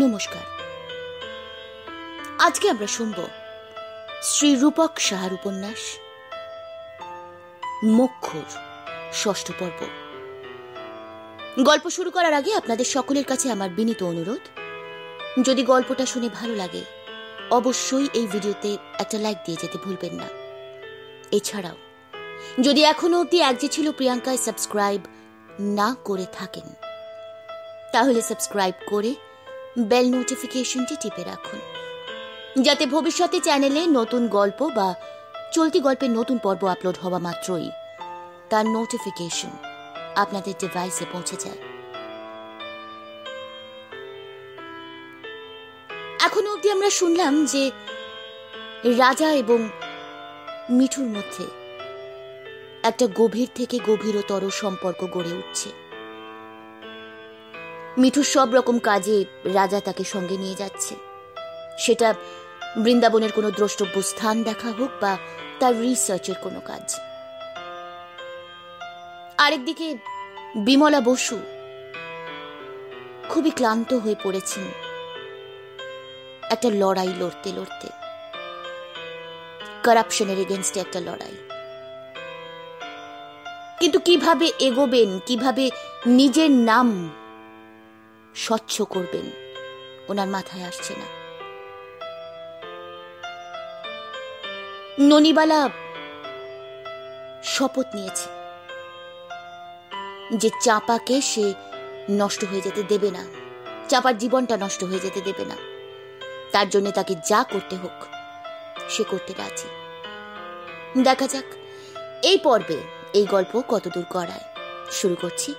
নমস্কার আজকে আমরা শুনব শ্রী রূপক সাহার উপন্যাস মক্ষর ষষ্ঠ পর্ব গল্প শুরু করার আগে আপনাদের সকলের কাছে আমার বিনীত অনুরোধ যদি গল্পটা শুনে ভালো লাগে অবশ্যই এই ভিডিওতে একটা লাইক দিয়ে যেতে ভুলবেন না এছাড়াও যদি এখনো অব্দি এক যে ছিল প্রিয়াঙ্কায় সাবস্ক্রাইব না করে থাকেন তাহলে সাবস্ক্রাইব করে বেল নোটিফিকেশনটি টিপে রাখুন যাতে ভবিষ্যতে চ্যানেলে নতুন গল্প বা চলতি গল্পের নতুন পর্ব আপলোড হওয়া মাত্রই তার নোটিফিকেশন আপনাদের ডিভাইসে পৌঁছে যায় এখন অবধি আমরা শুনলাম যে রাজা এবং মিঠুর মধ্যে একটা গভীর থেকে গভীরতর সম্পর্ক গড়ে উঠছে মিঠু সব রকম কাজে রাজা তাকে সঙ্গে নিয়ে যাচ্ছে সেটা বৃন্দাবনের কোনো দ্রষ্টব্য স্থান দেখা হোক বা তার রিসার্চের কোনো কাজ আরেকদিকে বিমলা বসু খুবই ক্লান্ত হয়ে পড়েছেন একটা লড়াই লড়তে লড়তে কারাপশনের এগেনস্টে একটা লড়াই কিন্তু কিভাবে এগোবেন কিভাবে নিজের নাম স্বচ্ছ করবেন ওনার মাথায় আসছে না ননিবালা শপথ নিয়েছে যে চাপাকে সে নষ্ট হয়ে যেতে দেবে না চাপার জীবনটা নষ্ট হয়ে যেতে দেবে না তার জন্য তাকে যা করতে হোক সে করতে রাজি দেখা যাক এই পর্বে এই গল্প কতদূর করায় শুরু করছি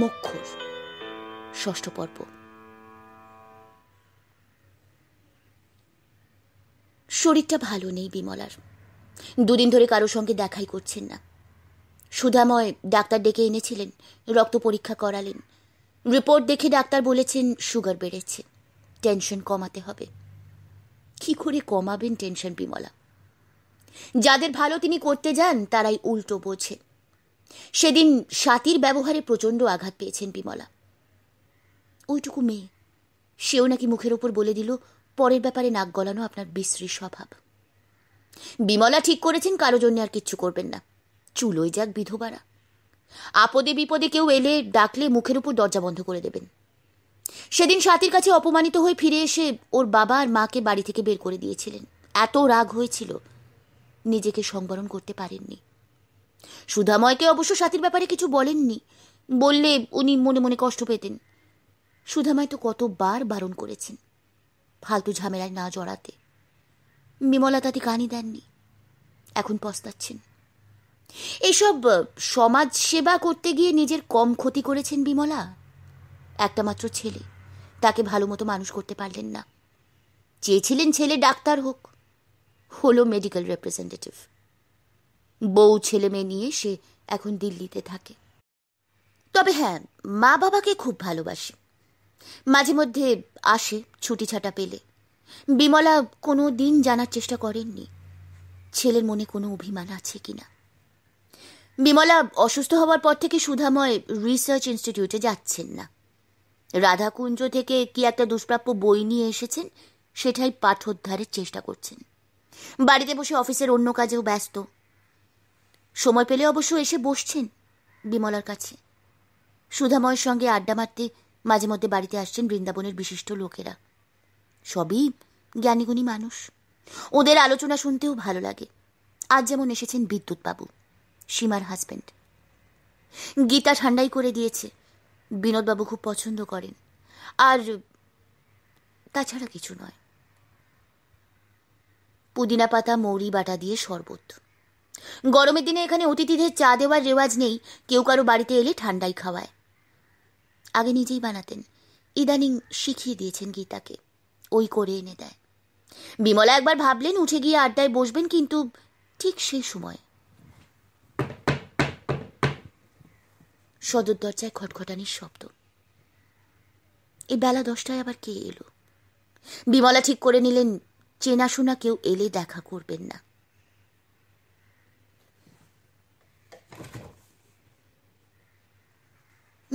মুখ্য ষষ্ঠ পর্ব শরীরটা ভালো নেই বিমলার দুদিন ধরে কারোর সঙ্গে দেখাই করছেন না সুধাময় ডাক্তার ডেকে এনেছিলেন রক্ত পরীক্ষা করালেন রিপোর্ট দেখে ডাক্তার বলেছেন সুগার বেড়েছে টেনশন কমাতে হবে কি করে কমাবেন টেনশন বিমলা যাদের ভালো তিনি করতে যান তারাই উল্টো বোঝে সেদিন সাতির ব্যবহারে প্রচণ্ড আঘাত পেয়েছেন বিমলা ওইটুকু মেয়ে সেও নাকি মুখের ওপর বলে দিল পরের ব্যাপারে নাক গলানো আপনার বিশ্রী স্বভাব বিমলা ঠিক করেছেন কারো জন্য আর কিচ্ছু করবেন না চুলোই যাক বিধবারা আপদে বিপদে কেউ এলে ডাকলে মুখের উপর দরজা বন্ধ করে দেবেন সেদিন সাথীর কাছে অপমানিত হয়ে ফিরে এসে ওর বাবা আর মাকে বাড়ি থেকে বের করে দিয়েছিলেন এত রাগ হয়েছিল নিজেকে সংবরণ করতে পারেননি সুধাময়কে অবশ্য সাতির ব্যাপারে কিছু বলেননি বললে উনি মনে মনে কষ্ট পেতেন সুধামায় তো কতবার বারণ করেছেন ফালতু ঝামেলায় না জড়াতে বিমলা তাতে কানি দেননি এখন পস্তাচ্ছেন এসব সমাজ সেবা করতে গিয়ে নিজের কম ক্ষতি করেছেন বিমলা একটা মাত্র ছেলে তাকে ভালো মতো মানুষ করতে পারলেন না চেয়েছিলেন ছেলে ডাক্তার হোক হলো মেডিকেল রেপ্রেজেন্টেটিভ বউ ছেলে মেয়ে নিয়ে সে এখন দিল্লিতে থাকে তবে হ্যাঁ মা বাবাকে খুব ভালোবাসে মাঝে মধ্যে আসে ছুটি ছাটা পেলে বিমলা কোনো দিন জানার চেষ্টা করেননি ছেলের মনে কোনো অভিমান আছে কিনা বিমলা অসুস্থ হওয়ার পর থেকে সুধাময় রিসার্চ ইনস্টিটিউটে যাচ্ছেন না রাধাকুঞ্জ থেকে কি একটা দুষ্প্রাপ্য বই নিয়ে এসেছেন সেটাই পাঠোদ্ধারের চেষ্টা করছেন বাড়িতে বসে অফিসের অন্য কাজেও ব্যস্ত সময় পেলে অবশ্য এসে বসছেন বিমলার কাছে সুধাময়ের সঙ্গে আড্ডা মারতে মাঝে মধ্যে বাড়িতে আসছেন বৃন্দাবনের বিশিষ্ট লোকেরা সবই জ্ঞানীগুণী মানুষ ওদের আলোচনা শুনতেও ভালো লাগে আজ যেমন এসেছেন বিদ্যুৎ বাবু সীমার হাজবেন্ড গীতা ঠান্ডাই করে দিয়েছে বিনোদবাবু খুব পছন্দ করেন আর তাছাড়া কিছু নয় পুদিনা পাতা মৌরি বাটা দিয়ে শরবত গরমের দিনে এখানে অতিথিদের চা দেওয়ার রেওয়াজ নেই কেউ কারো বাড়িতে এলে ঠান্ডাই খাওয়ায় আগে নিজেই বানাতেন ইদানিং শিখিয়ে দিয়েছেন গীতাকে ওই করে এনে দেয় বিমলা একবার ভাবলেন উঠে গিয়ে আড্ডায় বসবেন কিন্তু ঠিক সেই সময় সদর দরজায় খটখটানির শব্দ এই বেলা দশটায় আবার কে এলো বিমলা ঠিক করে নিলেন চেনাশোনা কেউ এলে দেখা করবেন না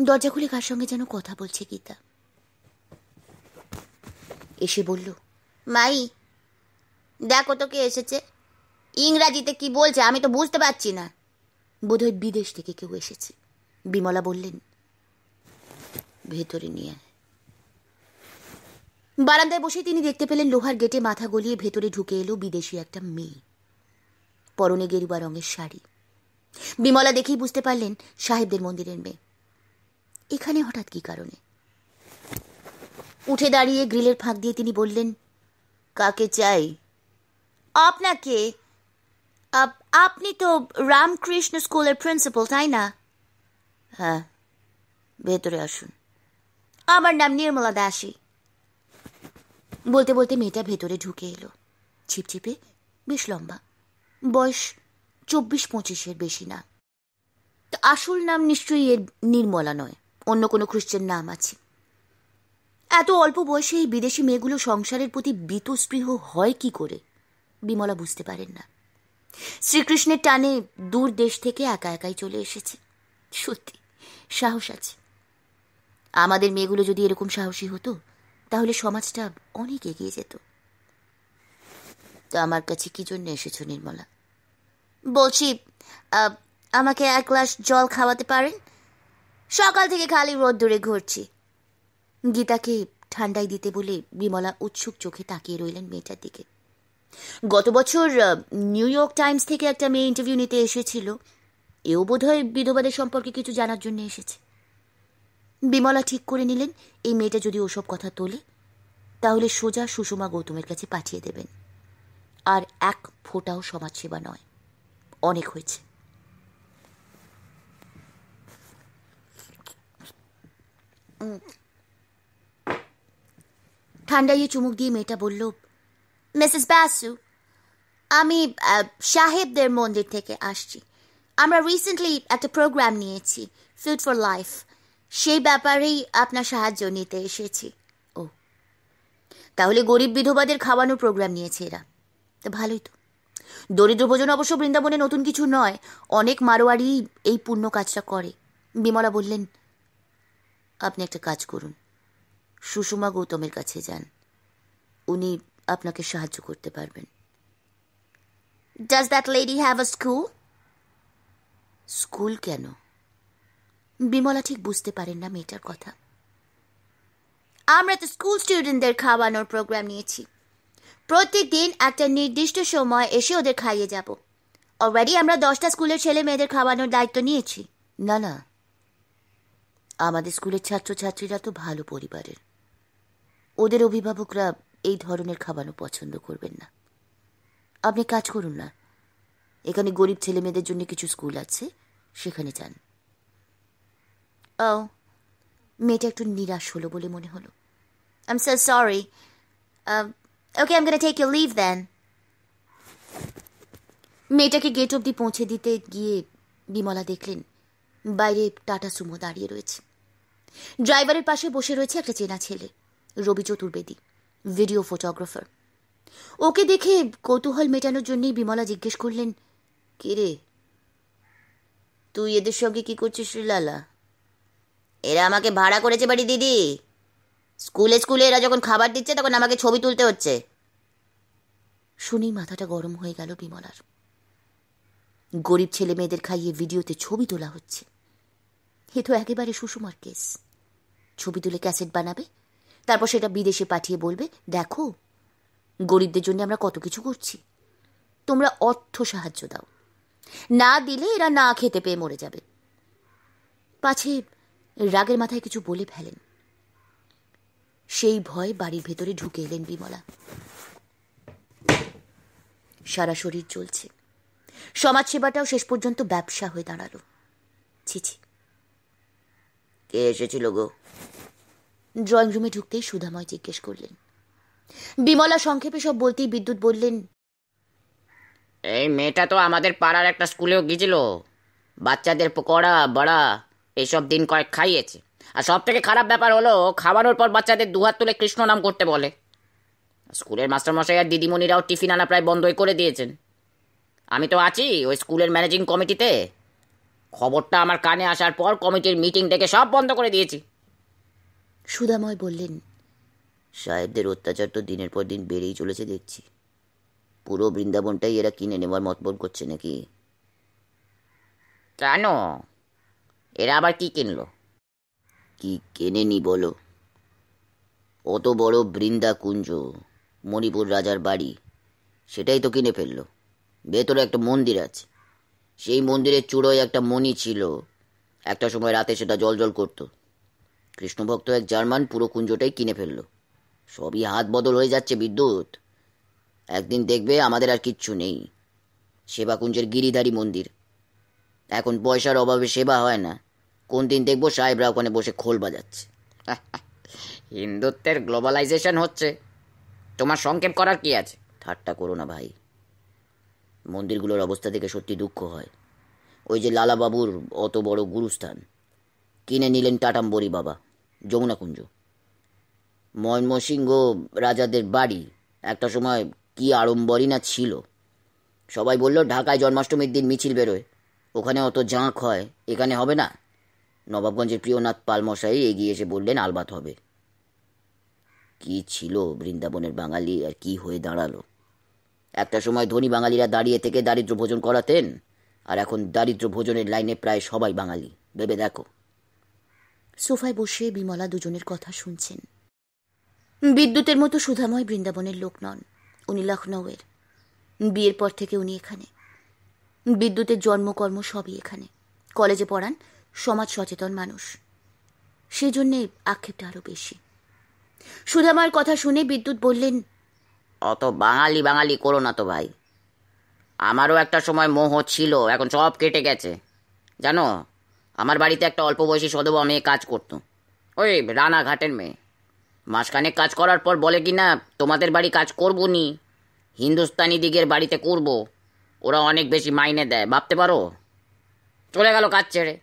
দরজা খুলে কার সঙ্গে যেন কথা বলছে গীতা এসে বলল মাই দেখো তো কে এসেছে ইংরাজিতে কি বলছে আমি তো বুঝতে পারছি না বোধহয় বিদেশ থেকে কেউ এসেছে বিমলা বললেন ভেতরে নিয়ে বারান্দায় বসে তিনি দেখতে পেলেন লোহার গেটে মাথা গলিয়ে ভেতরে ঢুকে এলো বিদেশি একটা মেয়ে পরনে গেরুয়া রঙের শাড়ি বিমলা দেখেই বুঝতে পারলেন সাহেবদের মন্দিরের মেয়ে এখানে হঠাৎ কি কারণে উঠে দাঁড়িয়ে গ্রিলের ফাঁক দিয়ে তিনি বললেন কাকে চাই আপনাকে আপনি তো রামকৃষ্ণ স্কুলের প্রিন্সিপাল তাই না হ্যাঁ ভেতরে আসুন আমার নাম নির্মলা দাসী বলতে বলতে মেয়েটা ভেতরে ঢুকে এলো ছিপছিপে বেশ লম্বা বয়স চব্বিশ পঁচিশের বেশি না আসল নাম নিশ্চয়ই এর নির্মলা নয় অন্য কোনো খ্রিস্টের নাম আছে এত অল্প বয়সে এই বিদেশি মেয়েগুলো সংসারের প্রতি বীতস্পৃহ হয় কি করে বিমলা বুঝতে পারেন না শ্রীকৃষ্ণের টানে দূর দেশ থেকে একা একাই চলে এসেছে সত্যি সাহস আছে আমাদের মেয়েগুলো যদি এরকম সাহসী হতো তাহলে সমাজটা অনেক এগিয়ে যেত তো আমার কাছে কি জন্য এসেছো নির্মলা বলছি আমাকে এক গ্লাস জল খাওয়াতে পারেন সকাল থেকে খালি রোদ দূরে ঘুরছি গীতাকে ঠান্ডায় দিতে বলে বিমলা উৎসুক চোখে তাকিয়ে রইলেন মেয়েটার দিকে গত বছর নিউ ইয়র্ক টাইমস থেকে একটা মেয়ে ইন্টারভিউ নিতে এসেছিল এও বোধহয় বিধবাদের সম্পর্কে কিছু জানার জন্য এসেছে বিমলা ঠিক করে নিলেন এই মেয়েটা যদি ওসব কথা তোলে তাহলে সোজা সুষমা গৌতমের কাছে পাঠিয়ে দেবেন আর এক ফোটাও সমাজসেবা নয় অনেক হয়েছে ঠান্ডাইয়ে চুমুক দিয়ে মেয়েটা বলল মিসেস ব্যাসু আমি সাহেবদের মন্দির থেকে আসছি আমরা রিসেন্টলি একটা প্রোগ্রাম নিয়েছি ফুড ফর লাইফ সেই ব্যাপারেই আপনার সাহায্য নিতে এসেছি ও তাহলে গরিব বিধবাদের খাওয়ানোর প্রোগ্রাম নিয়েছে এরা তো ভালোই তো দরিদ্র ভোজন অবশ্য বৃন্দাবনে নতুন কিছু নয় অনেক মারোয়ারি এই পুণ্য কাজটা করে বিমলা বললেন আপনি একটা কাজ করুন সুষমা গৌতমের কাছে যান উনি আপনাকে সাহায্য করতে পারবেন does that lady have a school school কেন বিমলা ঠিক বুঝতে পারেন না মেয়েটার কথা আমরা তো স্কুল স্টুডেন্টদের খাওয়ানোর প্রোগ্রাম নিয়েছি প্রত্যেকদিন একটা নির্দিষ্ট সময় এসে ওদের খাইয়ে যাব অলরেডি আমরা দশটা স্কুলের ছেলে মেয়েদের খাওয়ানোর দায়িত্ব নিয়েছি না না আমাদের স্কুলের ছাত্রছাত্রীরা তো ভালো পরিবারের ওদের অভিভাবকরা এই ধরনের খাবানো পছন্দ করবেন না আপনি কাজ করুন না এখানে গরিব ছেলে মেয়েদের জন্য কিছু স্কুল আছে সেখানে যান ও মেয়েটা একটু নিরাশ হলো বলে মনে হলো I so sorry okay um take you leave then মেয়েটাকে গেট অবধি পৌঁছে দিতে গিয়ে বিমলা দেখলেন বাইরে টাটা সুমো দাঁড়িয়ে রয়েছে ড্রাইভারের পাশে বসে রয়েছে একটা চেনা ছেলে রবি চতুর্বেদী ভিডিও ফটোগ্রাফার ওকে দেখে কৌতূহল মেটানোর জন্যই বিমলা জিজ্ঞেস করলেন কে রে তুই এদের সঙ্গে কি করছিস লালা এরা আমাকে ভাড়া করেছে বাড়ি দিদি স্কুলে স্কুলে এরা যখন খাবার দিচ্ছে তখন আমাকে ছবি তুলতে হচ্ছে শুনেই মাথাটা গরম হয়ে গেল বিমলার গরিব ছেলে মেয়েদের খাইয়ে ভিডিওতে ছবি তোলা হচ্ছে এ তো একেবারে সুষমার কেস ছবি তুলে ক্যাসেট বানাবে তারপর সেটা বিদেশে পাঠিয়ে বলবে দেখো গরিবদের জন্য আমরা কত কিছু করছি তোমরা অর্থ সাহায্য দাও না দিলে এরা না খেতে পেয়ে মরে যাবে পাছে রাগের মাথায় কিছু বলে ফেলেন সেই ভয় বাড়ির ভেতরে ঢুকে এলেন বিমলা সারা শরীর চলছে সমাজসেবাটাও শেষ পর্যন্ত ব্যবসা হয়ে দাঁড়ালো ছিছি কে এসেছিল গো ড্রয়িং রুমে ঢুকতেই সুধাময় জিজ্ঞেস করলেন বিমলা সংক্ষেপে সব বলতেই বিদ্যুৎ বললেন এই মেয়েটা তো আমাদের পাড়ার একটা স্কুলেও গিয়েছিল বাচ্চাদের পকোড়া বড়া এসব দিন কয়েক খাইয়েছে আর সব থেকে খারাপ ব্যাপার হলো খাবারের পর বাচ্চাদের দুহাত তুলে কৃষ্ণ নাম করতে বলে স্কুলের মাস্টারমশাই আর দিদিমণিরাও টিফিন আনা প্রায় বন্ধই করে দিয়েছেন আমি তো আছি ওই স্কুলের ম্যানেজিং কমিটিতে খবরটা আমার কানে আসার পর কমিটির মিটিং ডেকে সব বন্ধ করে দিয়েছি সুদাময় বললেন সাহেবদের অত্যাচার তো দিনের পর দিন বেড়েই চলেছে দেখছি পুরো বৃন্দাবনটাই এরা কিনে নেওয়ার বোধ করছে নাকি কেন এরা আবার কি কিনলো কি কেনেনি বলো অত বড় বৃন্দাকুঞ্জ মণিপুর রাজার বাড়ি সেটাই তো কিনে ফেললো ভেতরে একটা মন্দির আছে সেই মন্দিরের চূড়োয় একটা মণি ছিল একটা সময় রাতে সেটা জল জল করতো কৃষ্ণভক্ত এক জার্মান পুরো কুঞ্জটাই কিনে ফেলল সবই হাত বদল হয়ে যাচ্ছে বিদ্যুৎ একদিন দেখবে আমাদের আর কিচ্ছু নেই সেবাকুঞ্জের গিরিধারী মন্দির এখন পয়সার অভাবে সেবা হয় না কোন দিন দেখবো সাহেবরা ওখানে বসে খোল বাজাচ্ছে হিন্দুত্বের গ্লোবালাইজেশন হচ্ছে তোমার সংক্ষেপ করার কি আছে ঠাট্টা করো না ভাই মন্দিরগুলোর অবস্থা দেখে সত্যি দুঃখ হয় ওই যে লালাবাবুর অত বড় গুরুস্থান কিনে নিলেন টাটাম্বরি বাবা যমুনাকুঞ্জ ময়মনসিংহ রাজাদের বাড়ি একটা সময় কি আড়ম্বরই না ছিল সবাই বলল ঢাকায় জন্মাষ্টমীর দিন মিছিল বেরোয় ওখানে অত জাঁক হয় এখানে হবে না নবাবগঞ্জের প্রিয়নাথ পালমশাই এগিয়ে এসে বললেন আলবাত হবে কি ছিল বৃন্দাবনের বাঙালি আর কি হয়ে দাঁড়ালো একটা সময় ধনী বাঙালিরা দাঁড়িয়ে থেকে দারিদ্র ভোজন করাতেন আর এখন দারিদ্র ভোজনের লাইনে প্রায় সবাই বাঙালি ভেবে দেখো সোফায় বসে বিমলা দুজনের কথা শুনছেন বিদ্যুতের মতো সুধাময় বৃন্দাবনের লোক নন উনি লখনৌয়ের বিয়ের পর থেকে উনি এখানে বিদ্যুতের জন্মকর্ম সবই এখানে কলেজে পড়ান সমাজ সচেতন মানুষ সেজন্যে আক্ষেপটা আরও বেশি সুধাময়ের কথা শুনে বিদ্যুৎ বললেন অত বাঙালি বাঙালি করো না তো ভাই আমারও একটা সময় মোহ ছিল এখন সব কেটে গেছে জানো আমার বাড়িতে একটা অল্প বয়সী সদবা মেয়ে কাজ করতো ওই রানাঘাটের মেয়ে মাসখানেক কাজ করার পর বলে কি না তোমাদের বাড়ি কাজ করবো নি হিন্দুস্তানি দিগের বাড়িতে করব ওরা অনেক বেশি মাইনে দেয় ভাবতে পারো চলে গেল কাজ ছেড়ে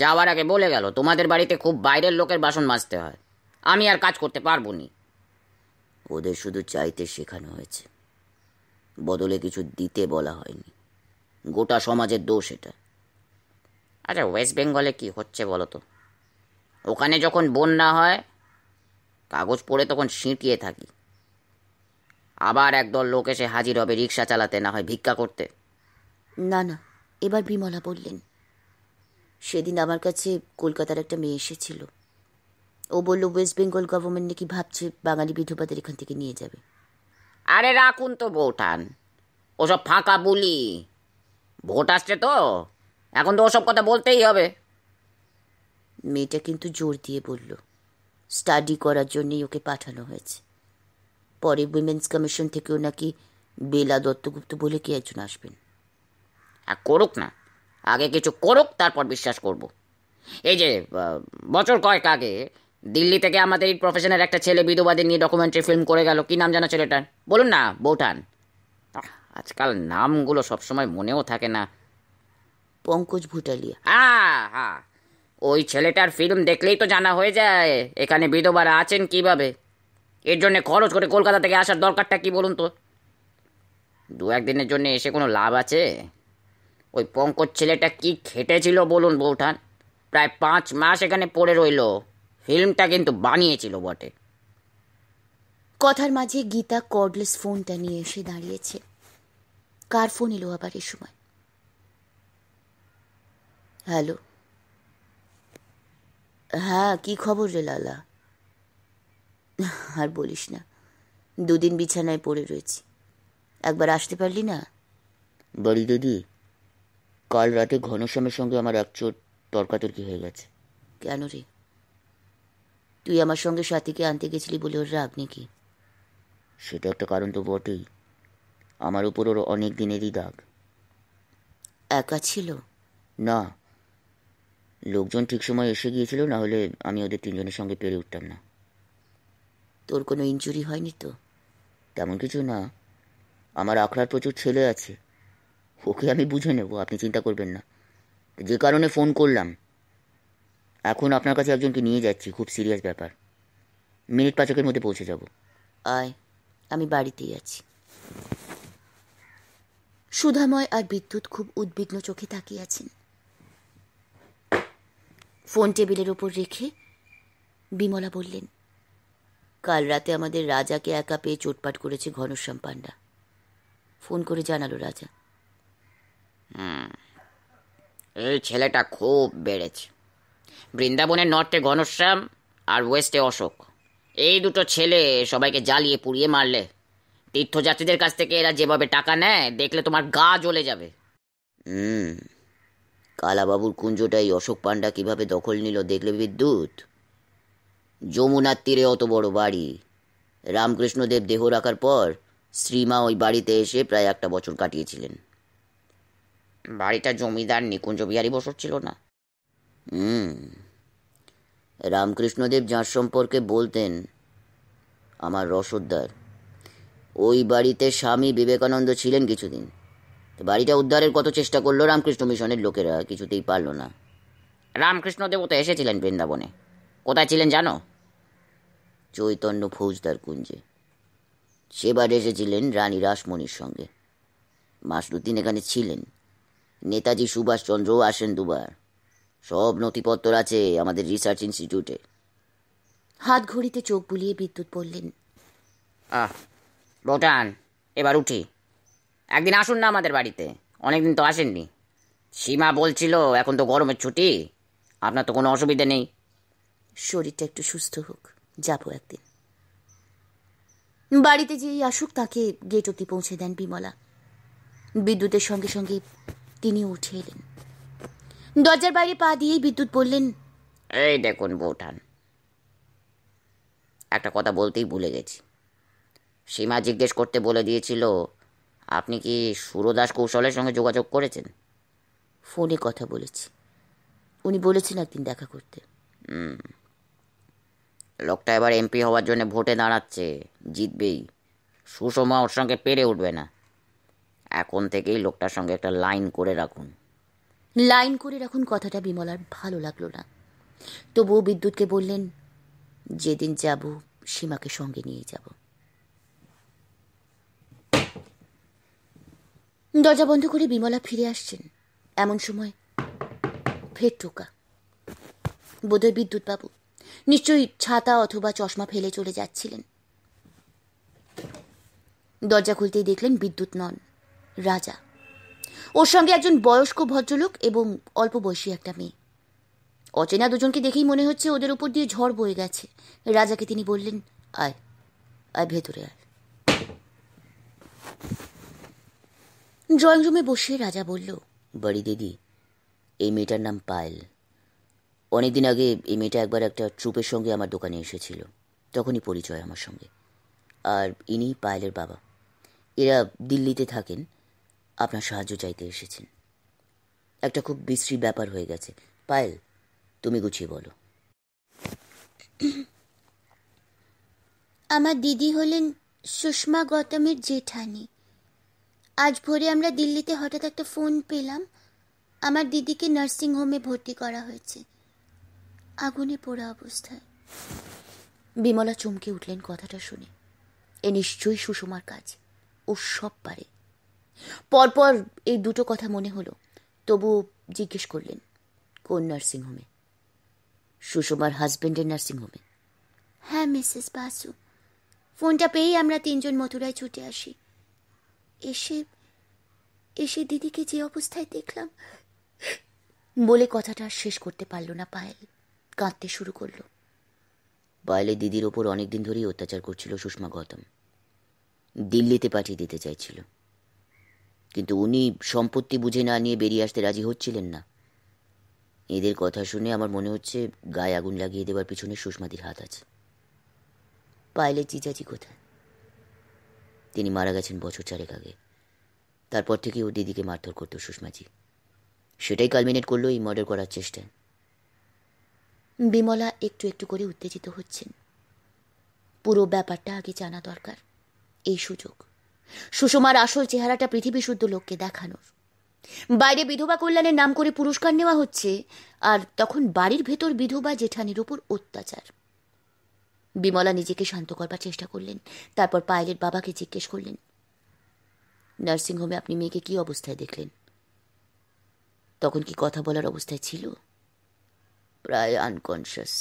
যাওয়ার আগে বলে গেল তোমাদের বাড়িতে খুব বাইরের লোকের বাসন মাজতে হয় আমি আর কাজ করতে পারবো না ওদের শুধু চাইতে শেখানো হয়েছে বদলে কিছু দিতে বলা হয়নি গোটা সমাজের দোষ এটা আচ্ছা ওয়েস্ট বেঙ্গলে কি হচ্ছে বলো তো ওখানে যখন বন্যা হয় কাগজ পড়ে তখন সিঁটিয়ে থাকি আবার একদল লোক এসে হাজির হবে রিক্সা চালাতে না হয় ভিক্ষা করতে না না এবার বিমলা বললেন সেদিন আমার কাছে কলকাতার একটা মেয়ে এসেছিল ও বলল ওয়েস্ট বেঙ্গল গভর্নমেন্ট নাকি ভাবছে বাঙালি বিধবাদের এখান থেকে নিয়ে যাবে আরে রাখুন তো বৌঠান ওসব ফাঁকা বলি ভোট আসছে তো এখন তো ওসব কথা বলতেই হবে মেয়েটা কিন্তু জোর দিয়ে বলল স্টাডি করার জন্যই ওকে পাঠানো হয়েছে পরে উইমেন্স কমিশন থেকেও নাকি বেলা দত্তগুপ্ত বলে কি একজন আসবেন আর করুক না আগে কিছু করুক তারপর বিশ্বাস করব এই যে বছর কয়েক আগে দিল্লি থেকে আমাদের এই প্রফেশনের একটা ছেলে বিধবাদের নিয়ে ডকুমেন্টারি ফিল্ম করে গেল কি নাম জানো ছেলেটার বলুন না বৌঠান আজকাল নামগুলো সবসময় মনেও থাকে না পঙ্কজ ভুটালিয়া হ্যাঁ হ্যাঁ ওই ছেলেটার ফিল্ম দেখলেই তো জানা হয়ে যায় এখানে বিধবারা আছেন কিভাবে এর জন্য খরচ করে কলকাতা থেকে আসার দরকারটা কি বলুন তো দু একদিনের জন্য এসে কোনো লাভ আছে ওই পঙ্কজ ছেলেটা কি খেটেছিল বলুন বৌঠান প্রায় পাঁচ মাস এখানে পড়ে রইল ফিল্মটা কিন্তু বানিয়েছিল বটে কথার মাঝে গীতা কর্ডলেস ফোনটা নিয়ে এসে দাঁড়িয়েছে কার ফোন এলো আবার এ সময় হ্যালো হ্যাঁ কি খবর রে লালা আর বলিস না দুদিন বিছানায় পড়ে রয়েছি একবার আসতে পারলি না বলি দিদি কাল রাতে ঘনশ্যামের সঙ্গে আমার একচোট তর্কাতর্কি হয়ে গেছে কেন রে তুই আমার সঙ্গে সাথীকে আনতে গেছিলি বলে ওর রাগ নাকি সেটা একটা কারণ তো বটেই আমার উপর ওর অনেক দিনেরই দাগ একা ছিল না লোকজন ঠিক সময় এসে গিয়েছিল না হলে আমি ওদের তিনজনের সঙ্গে পেরে উঠতাম না তোর কোনো ইঞ্জুরি হয়নি তো তেমন কিছু না আমার আখড়ার প্রচুর ছেলে আছে ওকে আমি বুঝে নেব আপনি চিন্তা করবেন না যে কারণে ফোন করলাম এখন আপনার কাছে একজনকে নিয়ে যাচ্ছি খুব সিরিয়াস ব্যাপার মিনিট পাঁচকের মধ্যে পৌঁছে যাব আয় আমি বাড়িতেই আছি সুধাময় আর বিদ্যুৎ খুব উদ্বিগ্ন চোখে তাকিয়ে আছেন ফোন টেবিলের ওপর রেখে বিমলা বললেন কাল রাতে আমাদের রাজাকে একা পেয়ে চোটপাট করেছে ঘনশ্যাম পাণ্ডা ফোন করে জানালো রাজা এই ছেলেটা খুব বেড়েছে বৃন্দাবনের নর্থে ঘনশ্যাম আর ওয়েস্টে অশোক এই দুটো ছেলে সবাইকে জ্বালিয়ে পুড়িয়ে মারলে তীর্থযাত্রীদের কাছ থেকে এরা যেভাবে টাকা নেয় দেখলে তোমার গা জ্বলে যাবে হুম কালাবাবুর কুঞ্জটা এই অশোক পাণ্ডা কিভাবে দখল নিল দেখলে বিদ্যুৎ যমুনার তীরে অত বড় বাড়ি রামকৃষ্ণদেব দেহ রাখার পর শ্রীমা ওই বাড়িতে এসে প্রায় একটা বছর কাটিয়েছিলেন বাড়িটা জমিদার নিকুঞ্জ বিহারী বসর ছিল না হুম রামকৃষ্ণদেব যার সম্পর্কে বলতেন আমার রসদ্দার ওই বাড়িতে স্বামী বিবেকানন্দ ছিলেন কিছুদিন তো বাড়িটা উদ্ধারের কত চেষ্টা করলো রামকৃষ্ণ মিশনের লোকেরা কিছুতেই পারল না রামকৃষ্ণদেবও তো এসেছিলেন বৃন্দাবনে কোথায় ছিলেন জানো চৈতন্য ফৌজদার কুঞ্জে সেবার এসেছিলেন রানী রাসমণির সঙ্গে মাস দুদিন এখানে ছিলেন নেতাজি সুভাষচন্দ্রও আসেন দুবার সব নথিপত্র আছে আমাদের রিসার্চ ইনস্টিটিউটে হাত ঘড়িতে চোখ বুলিয়ে বিদ্যুৎ পড়লেন আহ বোটান এবার উঠি একদিন আসুন না আমাদের বাড়িতে অনেকদিন তো আসেননি সীমা বলছিল এখন তো গরমের ছুটি আপনার তো কোনো অসুবিধে নেই শরীরটা একটু সুস্থ হোক যাবো একদিন বাড়িতে যেই আসুক তাকে গেট অব্দি পৌঁছে দেন বিমলা বিদ্যুতের সঙ্গে সঙ্গে তিনিও উঠে এলেন দরজার বাইরে পা দিয়েই বিদ্যুৎ বললেন এই দেখুন বৌঠান একটা কথা বলতেই ভুলে গেছি সীমা জিজ্ঞেস করতে বলে দিয়েছিল আপনি কি সুরদাস কৌশলের সঙ্গে যোগাযোগ করেছেন ফোনে কথা বলেছি উনি বলেছেন একদিন দেখা করতে লোকটা এবার এমপি হওয়ার জন্য ভোটে দাঁড়াচ্ছে জিতবেই সুষমা ওর সঙ্গে পেরে উঠবে না এখন থেকেই লোকটার সঙ্গে একটা লাইন করে রাখুন লাইন করে রাখুন কথাটা বিমলার ভালো লাগলো না তবুও বিদ্যুৎকে বললেন যেদিন যাব সীমাকে সঙ্গে নিয়ে যাব দরজা বন্ধ করে বিমলা ফিরে আসছেন এমন সময় ফের টোকা বোধহয় বাবু নিশ্চয়ই ছাতা অথবা চশমা ফেলে চলে যাচ্ছিলেন দরজা খুলতেই দেখলেন বিদ্যুৎ নন রাজা ওর সঙ্গে একজন বয়স্ক ভদ্রলোক এবং অল্প বয়সী একটা মেয়ে অচেনা দুজনকে দেখেই মনে হচ্ছে ওদের উপর দিয়ে ঝড় বয়ে গেছে রাজাকে তিনি বললেন আয় আয় ভেতরে আয় ড্রয়িং রুমে বসে রাজা বলল বাড়ি দিদি এই মেয়েটার নাম পায়েল অনেকদিন আগে এই মেয়েটা একবার একটা ট্রুপের সঙ্গে আমার দোকানে এসেছিল তখনই পরিচয় আমার সঙ্গে আর ইনি পায়েলের বাবা এরা দিল্লিতে থাকেন আপনার সাহায্য চাইতে এসেছেন একটা খুব বিশ্রী ব্যাপার হয়ে গেছে পায়েল তুমি গুছিয়ে বলো আমার দিদি হলেন সুষমা গৌতমের জেঠানি আজ ভোরে আমরা দিল্লিতে হঠাৎ একটা ফোন পেলাম আমার দিদিকে নার্সিং হোমে ভর্তি করা হয়েছে আগুনে পোড়া অবস্থায় বিমলা চমকে উঠলেন কথাটা শুনে এ নিশ্চয়ই সুষমার কাজ ও সব পারে পরপর এই দুটো কথা মনে হলো তবু জিজ্ঞেস করলেন কোন নার্সিংহোমে সুষমার হাজব্যান্ডের নার্সিংহোমে হ্যাঁ মিসেস বাসু ফোনটা পেয়েই আমরা তিনজন মথুরায় ছুটে আসি এসে এসে দিদিকে যে অবস্থায় দেখলাম বলে কথাটা শেষ করতে পারল না পায়েল কাঁদতে শুরু করলো পায়েলের দিদির ওপর অনেকদিন ধরেই অত্যাচার করছিল সুষমা গৌতম দিল্লিতে পাঠিয়ে দিতে চাইছিল কিন্তু উনি সম্পত্তি বুঝে না নিয়ে বেরিয়ে আসতে রাজি হচ্ছিলেন না এদের কথা শুনে আমার মনে হচ্ছে গায়ে আগুন লাগিয়ে দেওয়ার পিছনে সুষমাদির হাত আছে পাইলে চিচাচি কোথায় তিনি মারা গেছেন বছর চারেক আগে তারপর থেকে ও দিদিকে মারধর করতো সুষমাজি সেটাই কালমিনেট করলো এই মার্ডার করার চেষ্টায় বিমলা একটু একটু করে উত্তেজিত হচ্ছেন পুরো ব্যাপারটা আগে জানা দরকার এই সুযোগ সুষমার আসল চেহারাটা পৃথিবী শুদ্ধ লোককে দেখানোর বাইরে বিধবা কল্যাণের নাম করে পুরস্কার নেওয়া হচ্ছে আর তখন বাড়ির ভেতর বিধবা জেঠানির উপর অত্যাচার বিমলা নিজেকে শান্ত করবার চেষ্টা করলেন তারপর পায়েলের বাবাকে জিজ্ঞেস করলেন নার্সিংহোমে আপনি মেয়েকে কি অবস্থায় দেখলেন তখন কি কথা বলার অবস্থায় ছিল প্রায় আনকনশিয়াস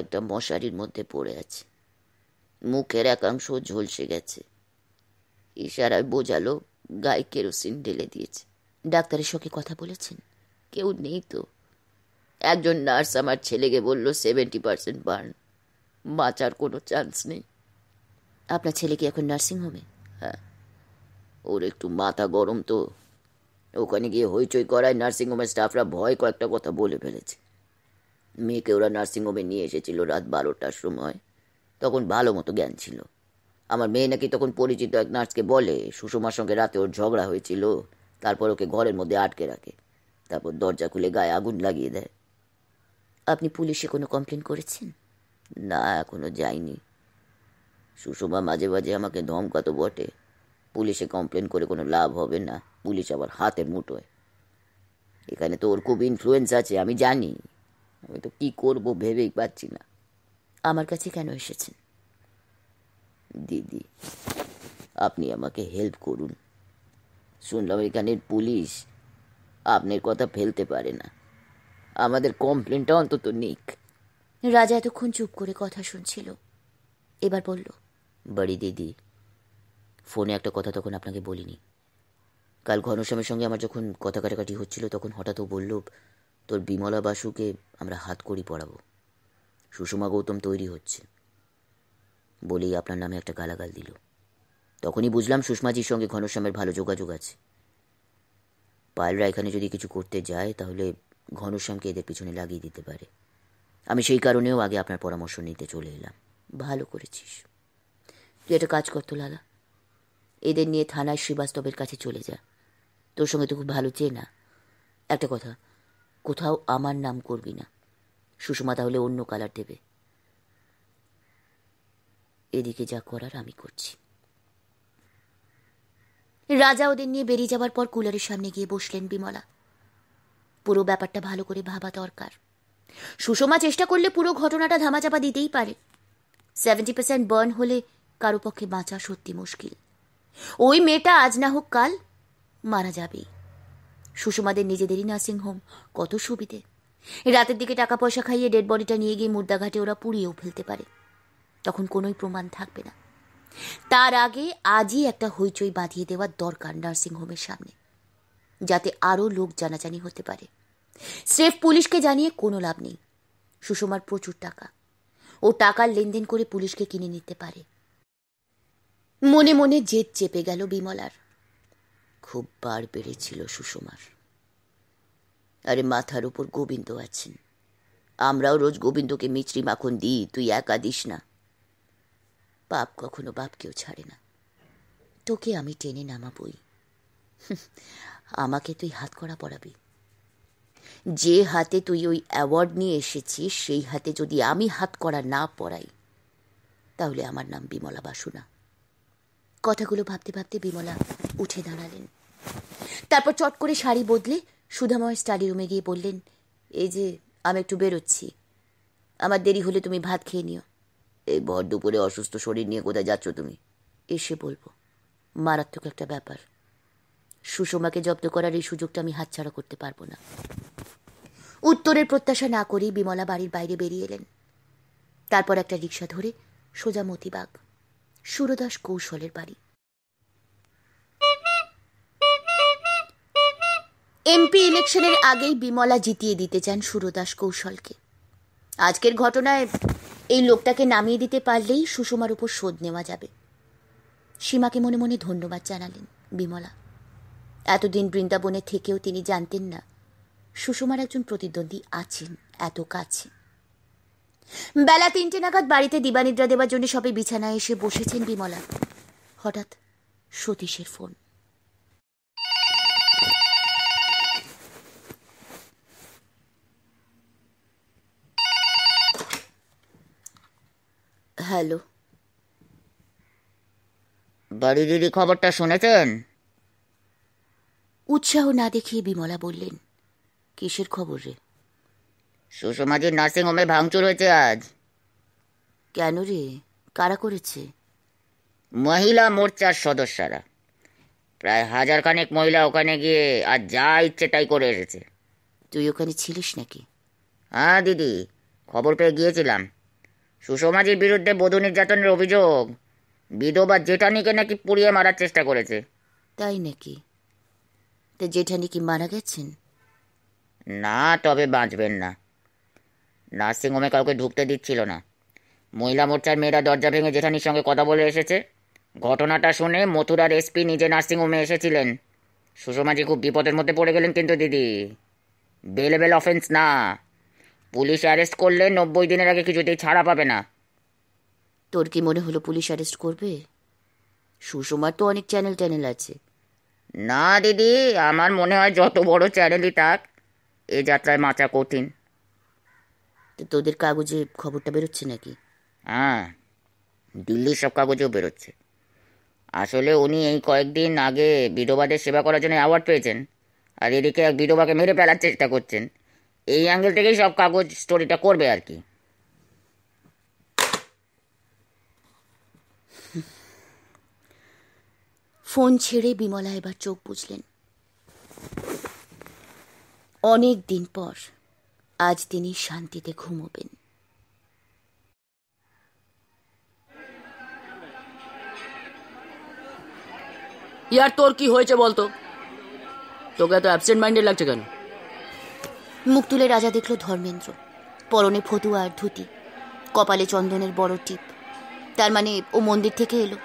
একটা মশারির মধ্যে পড়ে আছে মুখের একাংশ ঝলসে গেছে ইশারায় বোঝালো গায়ে কেরোসিন ঢেলে দিয়েছে ডাক্তারের সঙ্গে কথা বলেছেন কেউ নেই তো একজন নার্স আমার ছেলেকে বলল সেভেন্টি পার্সেন্ট বার্ন বাঁচার কোনো চান্স নেই আপনার ছেলে কি এখন নার্সিংহোমে হ্যাঁ ওর একটু মাথা গরম তো ওখানে গিয়ে হইচই করায় নার্সিংহোমের স্টাফরা ভয় কয়েকটা কথা বলে ফেলেছে মেয়েকে ওরা নার্সিংহোমে নিয়ে এসেছিল রাত বারোটার সময় তখন ভালো মতো জ্ঞান ছিল আমার মেয়ে নাকি তখন পরিচিত এক নার্সকে বলে সুষমার সঙ্গে রাতে ওর ঝগড়া হয়েছিল তারপর ওকে ঘরের মধ্যে আটকে রাখে তারপর দরজা খুলে গায়ে আগুন লাগিয়ে দেয় আপনি পুলিশে কোনো কমপ্লেন করেছেন না এখনো যাইনি সুষমা মাঝে মাঝে আমাকে ধমকা তো বটে পুলিশে কমপ্লেন করে কোনো লাভ হবে না পুলিশ আবার হাতের মুঠোয় এখানে তো ওর খুব ইনফ্লুয়েন্স আছে আমি জানি আমি তো কী করবো ভেবেই পাচ্ছি না আমার কাছে কেন এসেছেন দিদি আপনি আমাকে হেল্প করুন শুনলাম এখানের পুলিশ আপনার কথা ফেলতে পারে না আমাদের কমপ্লেনটা অন্তত নিক রাজা এতক্ষণ চুপ করে কথা শুনছিল এবার বলল বাড়ি দিদি ফোনে একটা কথা তখন আপনাকে বলিনি কাল ঘনশ্যামের সঙ্গে আমার যখন কথা কাটাকাটি হচ্ছিল তখন হঠাৎ ও বলল তোর বিমলা বাসুকে আমরা হাত করি পড়াবো সুষমা গৌতম তৈরি হচ্ছে বলেই আপনার নামে একটা গালাগাল দিল তখনই বুঝলাম সুষমাজির সঙ্গে ঘনশ্যামের ভালো যোগাযোগ আছে পায়েলরা এখানে যদি কিছু করতে যায় তাহলে ঘনশ্যামকে এদের পিছনে লাগিয়ে দিতে পারে আমি সেই কারণেও আগে আপনার পরামর্শ নিতে চলে এলাম ভালো করেছিস তুই একটা কাজ করতো লালা এদের নিয়ে থানায় শ্রীবাস্তবের কাছে চলে যা তোর সঙ্গে তো খুব ভালো চেনা একটা কথা কোথাও আমার নাম করবি না সুষমা তাহলে অন্য কালার দেবে এদিকে যা করার আমি করছি রাজা ওদের নিয়ে বেরিয়ে যাওয়ার পর কুলারের সামনে গিয়ে বসলেন বিমলা পুরো ব্যাপারটা ভালো করে ভাবা দরকার সুষমা চেষ্টা করলে পুরো ঘটনাটা ধামাচাপা দিতেই পারে সেভেন্টি পার্সেন্ট বার্ন হলে কারো পক্ষে বাঁচা সত্যি মুশকিল ওই মেয়েটা আজ না হোক কাল মারা যাবেই সুষমাদের নিজেদেরই নার্সিংহোম কত সুবিধে রাতের দিকে টাকা পয়সা খাইয়ে ডেড বডিটা নিয়ে গিয়ে মুর্দাঘাটে ওরা পুড়িয়েও ফেলতে পারে তখন কোনোই প্রমাণ থাকবে না তার আগে আজই একটা হইচই বাঁধিয়ে দেওয়ার দরকার নার্সিংহোমের সামনে যাতে আরও লোক জানাজানি হতে পারে স্রেফ পুলিশকে জানিয়ে কোনো লাভ নেই সুষমার প্রচুর টাকা ও টাকার লেনদেন করে পুলিশকে কিনে নিতে পারে মনে মনে জেদ চেপে গেল বিমলার খুব বার বেড়েছিল সুষমার আরে মাথার উপর গোবিন্দ আছেন আমরাও রোজ গোবিন্দকে মিচড়ি মাখন দিই তুই একা দিস না বাপ কখনো বাপকেও ছাড়ে না তোকে আমি টেনে নামাবই আমাকে তুই হাত করা পড়াবি যে হাতে তুই ওই অ্যাওয়ার্ড নিয়ে এসেছিস সেই হাতে যদি আমি হাত করা না পড়াই তাহলে আমার নাম বিমলা বাসুনা কথাগুলো ভাবতে ভাবতে বিমলা উঠে দাঁড়ালেন তারপর চট করে শাড়ি বদলে সুধাময় স্টাডি রুমে গিয়ে বললেন এই যে আমি একটু বেরোচ্ছি আমার দেরি হলে তুমি ভাত খেয়ে নিও এই ভর দুপুরে অসুস্থ শরীর নিয়ে কোথায় যাচ্ছ তুমি এসে বলবো মারাত্মক একটা ব্যাপার সুষমাকে জব্দ করার এই সুযোগটা আমি হাতছাড়া করতে পারবো না উত্তরের প্রত্যাশা না করেই বিমলা বাড়ির বাইরে বেরিয়ে এলেন তারপর একটা রিক্সা ধরে সোজা মতিবাগ সুরদাস কৌশলের বাড়ি এমপি ইলেকশনের আগেই বিমলা জিতিয়ে দিতে চান সুরদাস কৌশলকে আজকের ঘটনায় এই লোকটাকে নামিয়ে দিতে পারলেই সুষমার উপর শোধ নেওয়া যাবে সীমাকে মনে মনে ধন্যবাদ জানালেন বিমলা এতদিন বৃন্দাবনে থেকেও তিনি জানতেন না সুষমার একজন প্রতিদ্বন্দ্বী আছেন এত কাছে বেলা তিনটে নাগাদ বাড়িতে দিবানিদ্রা দেবার জন্য সবে বিছানায় এসে বসেছেন বিমলা হঠাৎ সতীশের ফোন ভালো বাড়ি দিদি খবরটা শুনেছেন উৎসাহ না দেখিয়ে বিমলা বললেন কিসের খবর রে সুষমাজির নার্সিং হোমে ভাঙচুর হয়েছে আজ কেন রে কারা করেছে মহিলা মোর্চার সদস্যরা প্রায় হাজার খানেক মহিলা ওখানে গিয়ে আর যা ইচ্ছে তাই করে এসেছে তুই ওখানে ছিলিস নাকি হ্যাঁ দিদি খবর পেয়ে গিয়েছিলাম সুষমাজির বিরুদ্ধে বধু নির্যাতনের অভিযোগ বিধবা জেঠানিকে নাকি পুড়িয়ে মারার চেষ্টা করেছে তাই নাকি তো জেঠানি কি মারা গেছেন না তবে বাঁচবেন না নার্সিংহোমে কাউকে ঢুকতে দিচ্ছিল না মহিলা মোর্চার মেয়েরা দরজা ভেঙে জেঠানির সঙ্গে কথা বলে এসেছে ঘটনাটা শুনে মথুরার এসপি নিজে নার্সিংহোমে এসেছিলেন সুষমাজি খুব বিপদের মধ্যে পড়ে গেলেন কিন্তু দিদি বেলেবেল অফেন্স না পুলিশ অ্যারেস্ট করলে নব্বই দিনের আগে কিছুতেই ছাড়া পাবে না তোর কি মনে হলো পুলিশ অ্যারেস্ট করবে সুষমার তো অনেক চ্যানেল ট্যানেল আছে না দিদি আমার মনে হয় যত বড় চ্যানেলই থাক এ যাত্রায় মাচা কঠিন তো তোদের কাগজে খবরটা বেরোচ্ছে নাকি হ্যাঁ দিল্লির সব কাগজেও বেরোচ্ছে আসলে উনি এই কয়েকদিন আগে বিধবাদের সেবা করার জন্য অ্যাওয়ার্ড পেয়েছেন আর এদিকে এক বিধবাকে মেরে ফেলার চেষ্টা করছেন এই অ্যাঙ্গেল থেকেই সব কাগজ স্টোরিটা করবে আর কি ফোন ছেড়ে বিমলা এবার চোখ বুঝলেন অনেক দিন পর আজ তিনি শান্তিতে ঘুমোবেন ইয়ার তোর কি হয়েছে বলতো তোকে এত অ্যাবসেন্ট মাইন্ডেড লাগছে কেন মুখ তুলে রাজা দেখল ধর্মেন্দ্র পরনে ফতুয়া আর ধুতি কপালে চন্দনের বড় টিপ তার মানে ও মন্দির থেকে এলো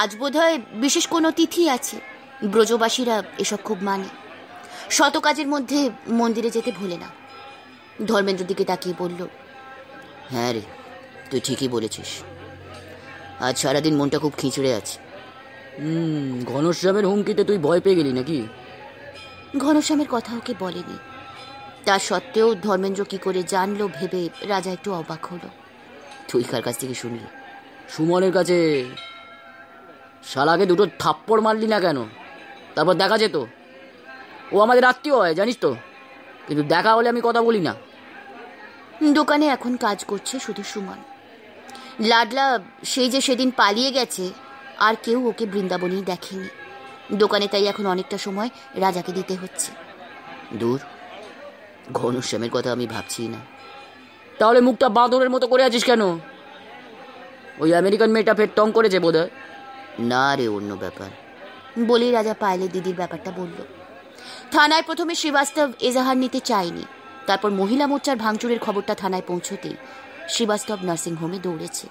আজ বোধহয় বিশেষ কোনো তিথি আছে ব্রজবাসীরা এসব খুব মানে শত কাজের মধ্যে মন্দিরে যেতে ভুলে না ধর্মেন্দ্র দিকে তাকিয়ে বলল হ্যাঁ রে তুই ঠিকই বলেছিস আজ সারাদিন মনটা খুব খিঁচড়ে আছে ঘনশ্যামের হুমকিতে তুই ভয় পেয়ে গেলি নাকি ঘনশ্যামের কথা ওকে বলেনি তা সত্ত্বেও ধর্মেন্দ্র কি করে জানলো ভেবে রাজা একটু অবাক হলো তুই কার কাছ থেকে শুনলি সুমনের কাছে শালাকে দুটো থাপ্পড় মারলি না কেন তারপর দেখা যেত ও আমাদের আত্মীয় হয় জানিস তো কিন্তু দেখা হলে আমি কথা বলি না দোকানে এখন কাজ করছে শুধু সুমন লাডলা সেই যে সেদিন পালিয়ে গেছে আর কেউ ওকে বৃন্দাবনেই দেখেনি দোকানে তাই এখন অনেকটা সময় রাজাকে দিতে হচ্ছে দূর ঘনশ্যামের কথা আমি ভাবছি না তাহলে মুখটা বাঁদরের মতো করে আছিস কেন ওই আমেরিকান মেয়েটা ফের টং করেছে বোধ না রে অন্য ব্যাপার বলি রাজা পাইলে দিদির ব্যাপারটা বলল থানায় প্রথমে শ্রীবাস্তব এজাহার নিতে চায়নি তারপর মহিলা মোর্চার ভাঙচুরের খবরটা থানায় পৌঁছতেই শ্রীবাস্তব নার্সিংহোমে দৌড়েছে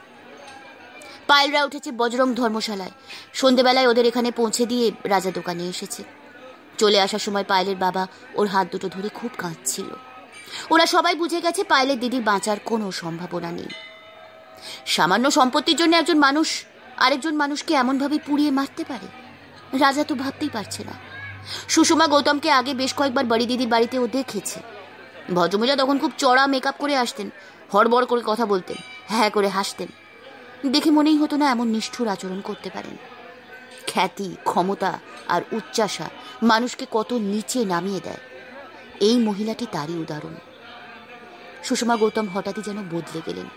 পায়েলরা উঠেছে বজরং ধর্মশালায় সন্ধেবেলায় ওদের এখানে পৌঁছে দিয়ে রাজা দোকানে এসেছে চলে আসার সময় পায়েলের বাবা ওর হাত দুটো ধরে খুব কাঁদছিল ওরা সবাই বুঝে গেছে পায়েলের দিদির বাঁচার কোনো সম্ভাবনা নেই সামান্য সম্পত্তির জন্য একজন মানুষ আরেকজন মানুষকে এমনভাবে পুড়িয়ে মারতে পারে রাজা তো ভাবতেই পারছে না সুষমা গৌতমকে আগে বেশ কয়েকবার বাড়ি দিদির বাড়িতে ও দেখেছে ভজমজা তখন খুব চড়া মেকআপ করে আসতেন হড়বড় করে কথা বলতেন হ্যাঁ করে হাসতেন দেখে মনেই হতো না এমন নিষ্ঠুর আচরণ করতে পারেন খ্যাতি ক্ষমতা আর উচ্চাসা মানুষকে কত নিচে নামিয়ে দেয় এই মহিলাটি তারই উদাহরণ সুষমা গৌতম হঠাৎই যেন বদলে গেলেন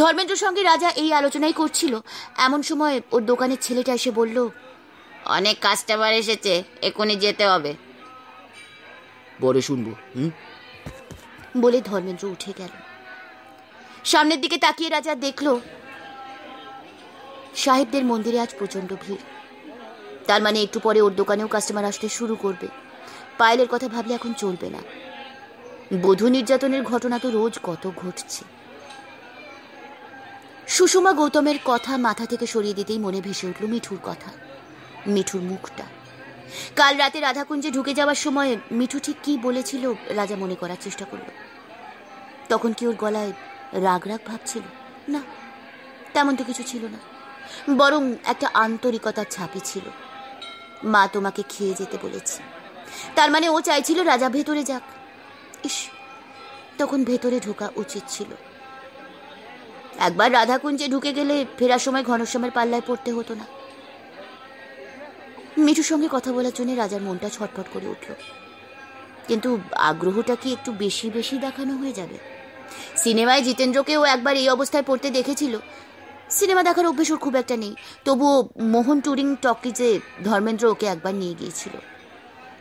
ধর্মেন্দ্রর সঙ্গে রাজা এই আলোচনাই করছিল এমন সময় ওর দোকানের ছেলেটা এসে বলল অনেক কাস্টমার এসেছে এখনই যেতে হবে বলে শুনবো হুম বলে ধর্মেন্দ্র উঠে গেল সামনের দিকে তাকিয়ে রাজা দেখলো সাহেবদের মন্দিরে আজ প্রচণ্ড ভিড় তার মানে একটু পরে ওর দোকানেও কাস্টমার আসতে শুরু করবে পায়েলের কথা ভাবলে এখন চলবে না বধূ নির্যাতনের ঘটনা তো রোজ কত ঘটছে সুষমা গৌতমের কথা মাথা থেকে সরিয়ে দিতেই মনে ভেসে উঠল মিঠুর কথা মিঠুর মুখটা কাল রাতে রাধাকুঞ্জে ঢুকে যাওয়ার সময় মিঠু ঠিক কী বলেছিল রাজা মনে করার চেষ্টা করল তখন কি ওর গলায় রাগ রাগ ভাবছিল না তেমন তো কিছু ছিল না বরং একটা আন্তরিকতার ছাপি ছিল মা তোমাকে খেয়ে যেতে বলেছে তার মানে ও চাইছিল রাজা ভেতরে যাক ইস তখন ভেতরে ঢোকা উচিত ছিল একবার রাধাকুঞ্জে ঢুকে গেলে ফেরার সময় ঘনশ্যামের পাল্লায় পড়তে হতো না মিঠুর সঙ্গে কথা বলার জন্য রাজার মনটা ছটফট করে উঠল কিন্তু আগ্রহটা কি একটু বেশি বেশি দেখানো হয়ে যাবে সিনেমায় জিতেন্দ্রকেও একবার এই অবস্থায় পড়তে দেখেছিল সিনেমা দেখার অভ্যেস খুব একটা নেই তবুও মোহন টুরিং টকিজে ধর্মেন্দ্র ওকে একবার নিয়ে গিয়েছিল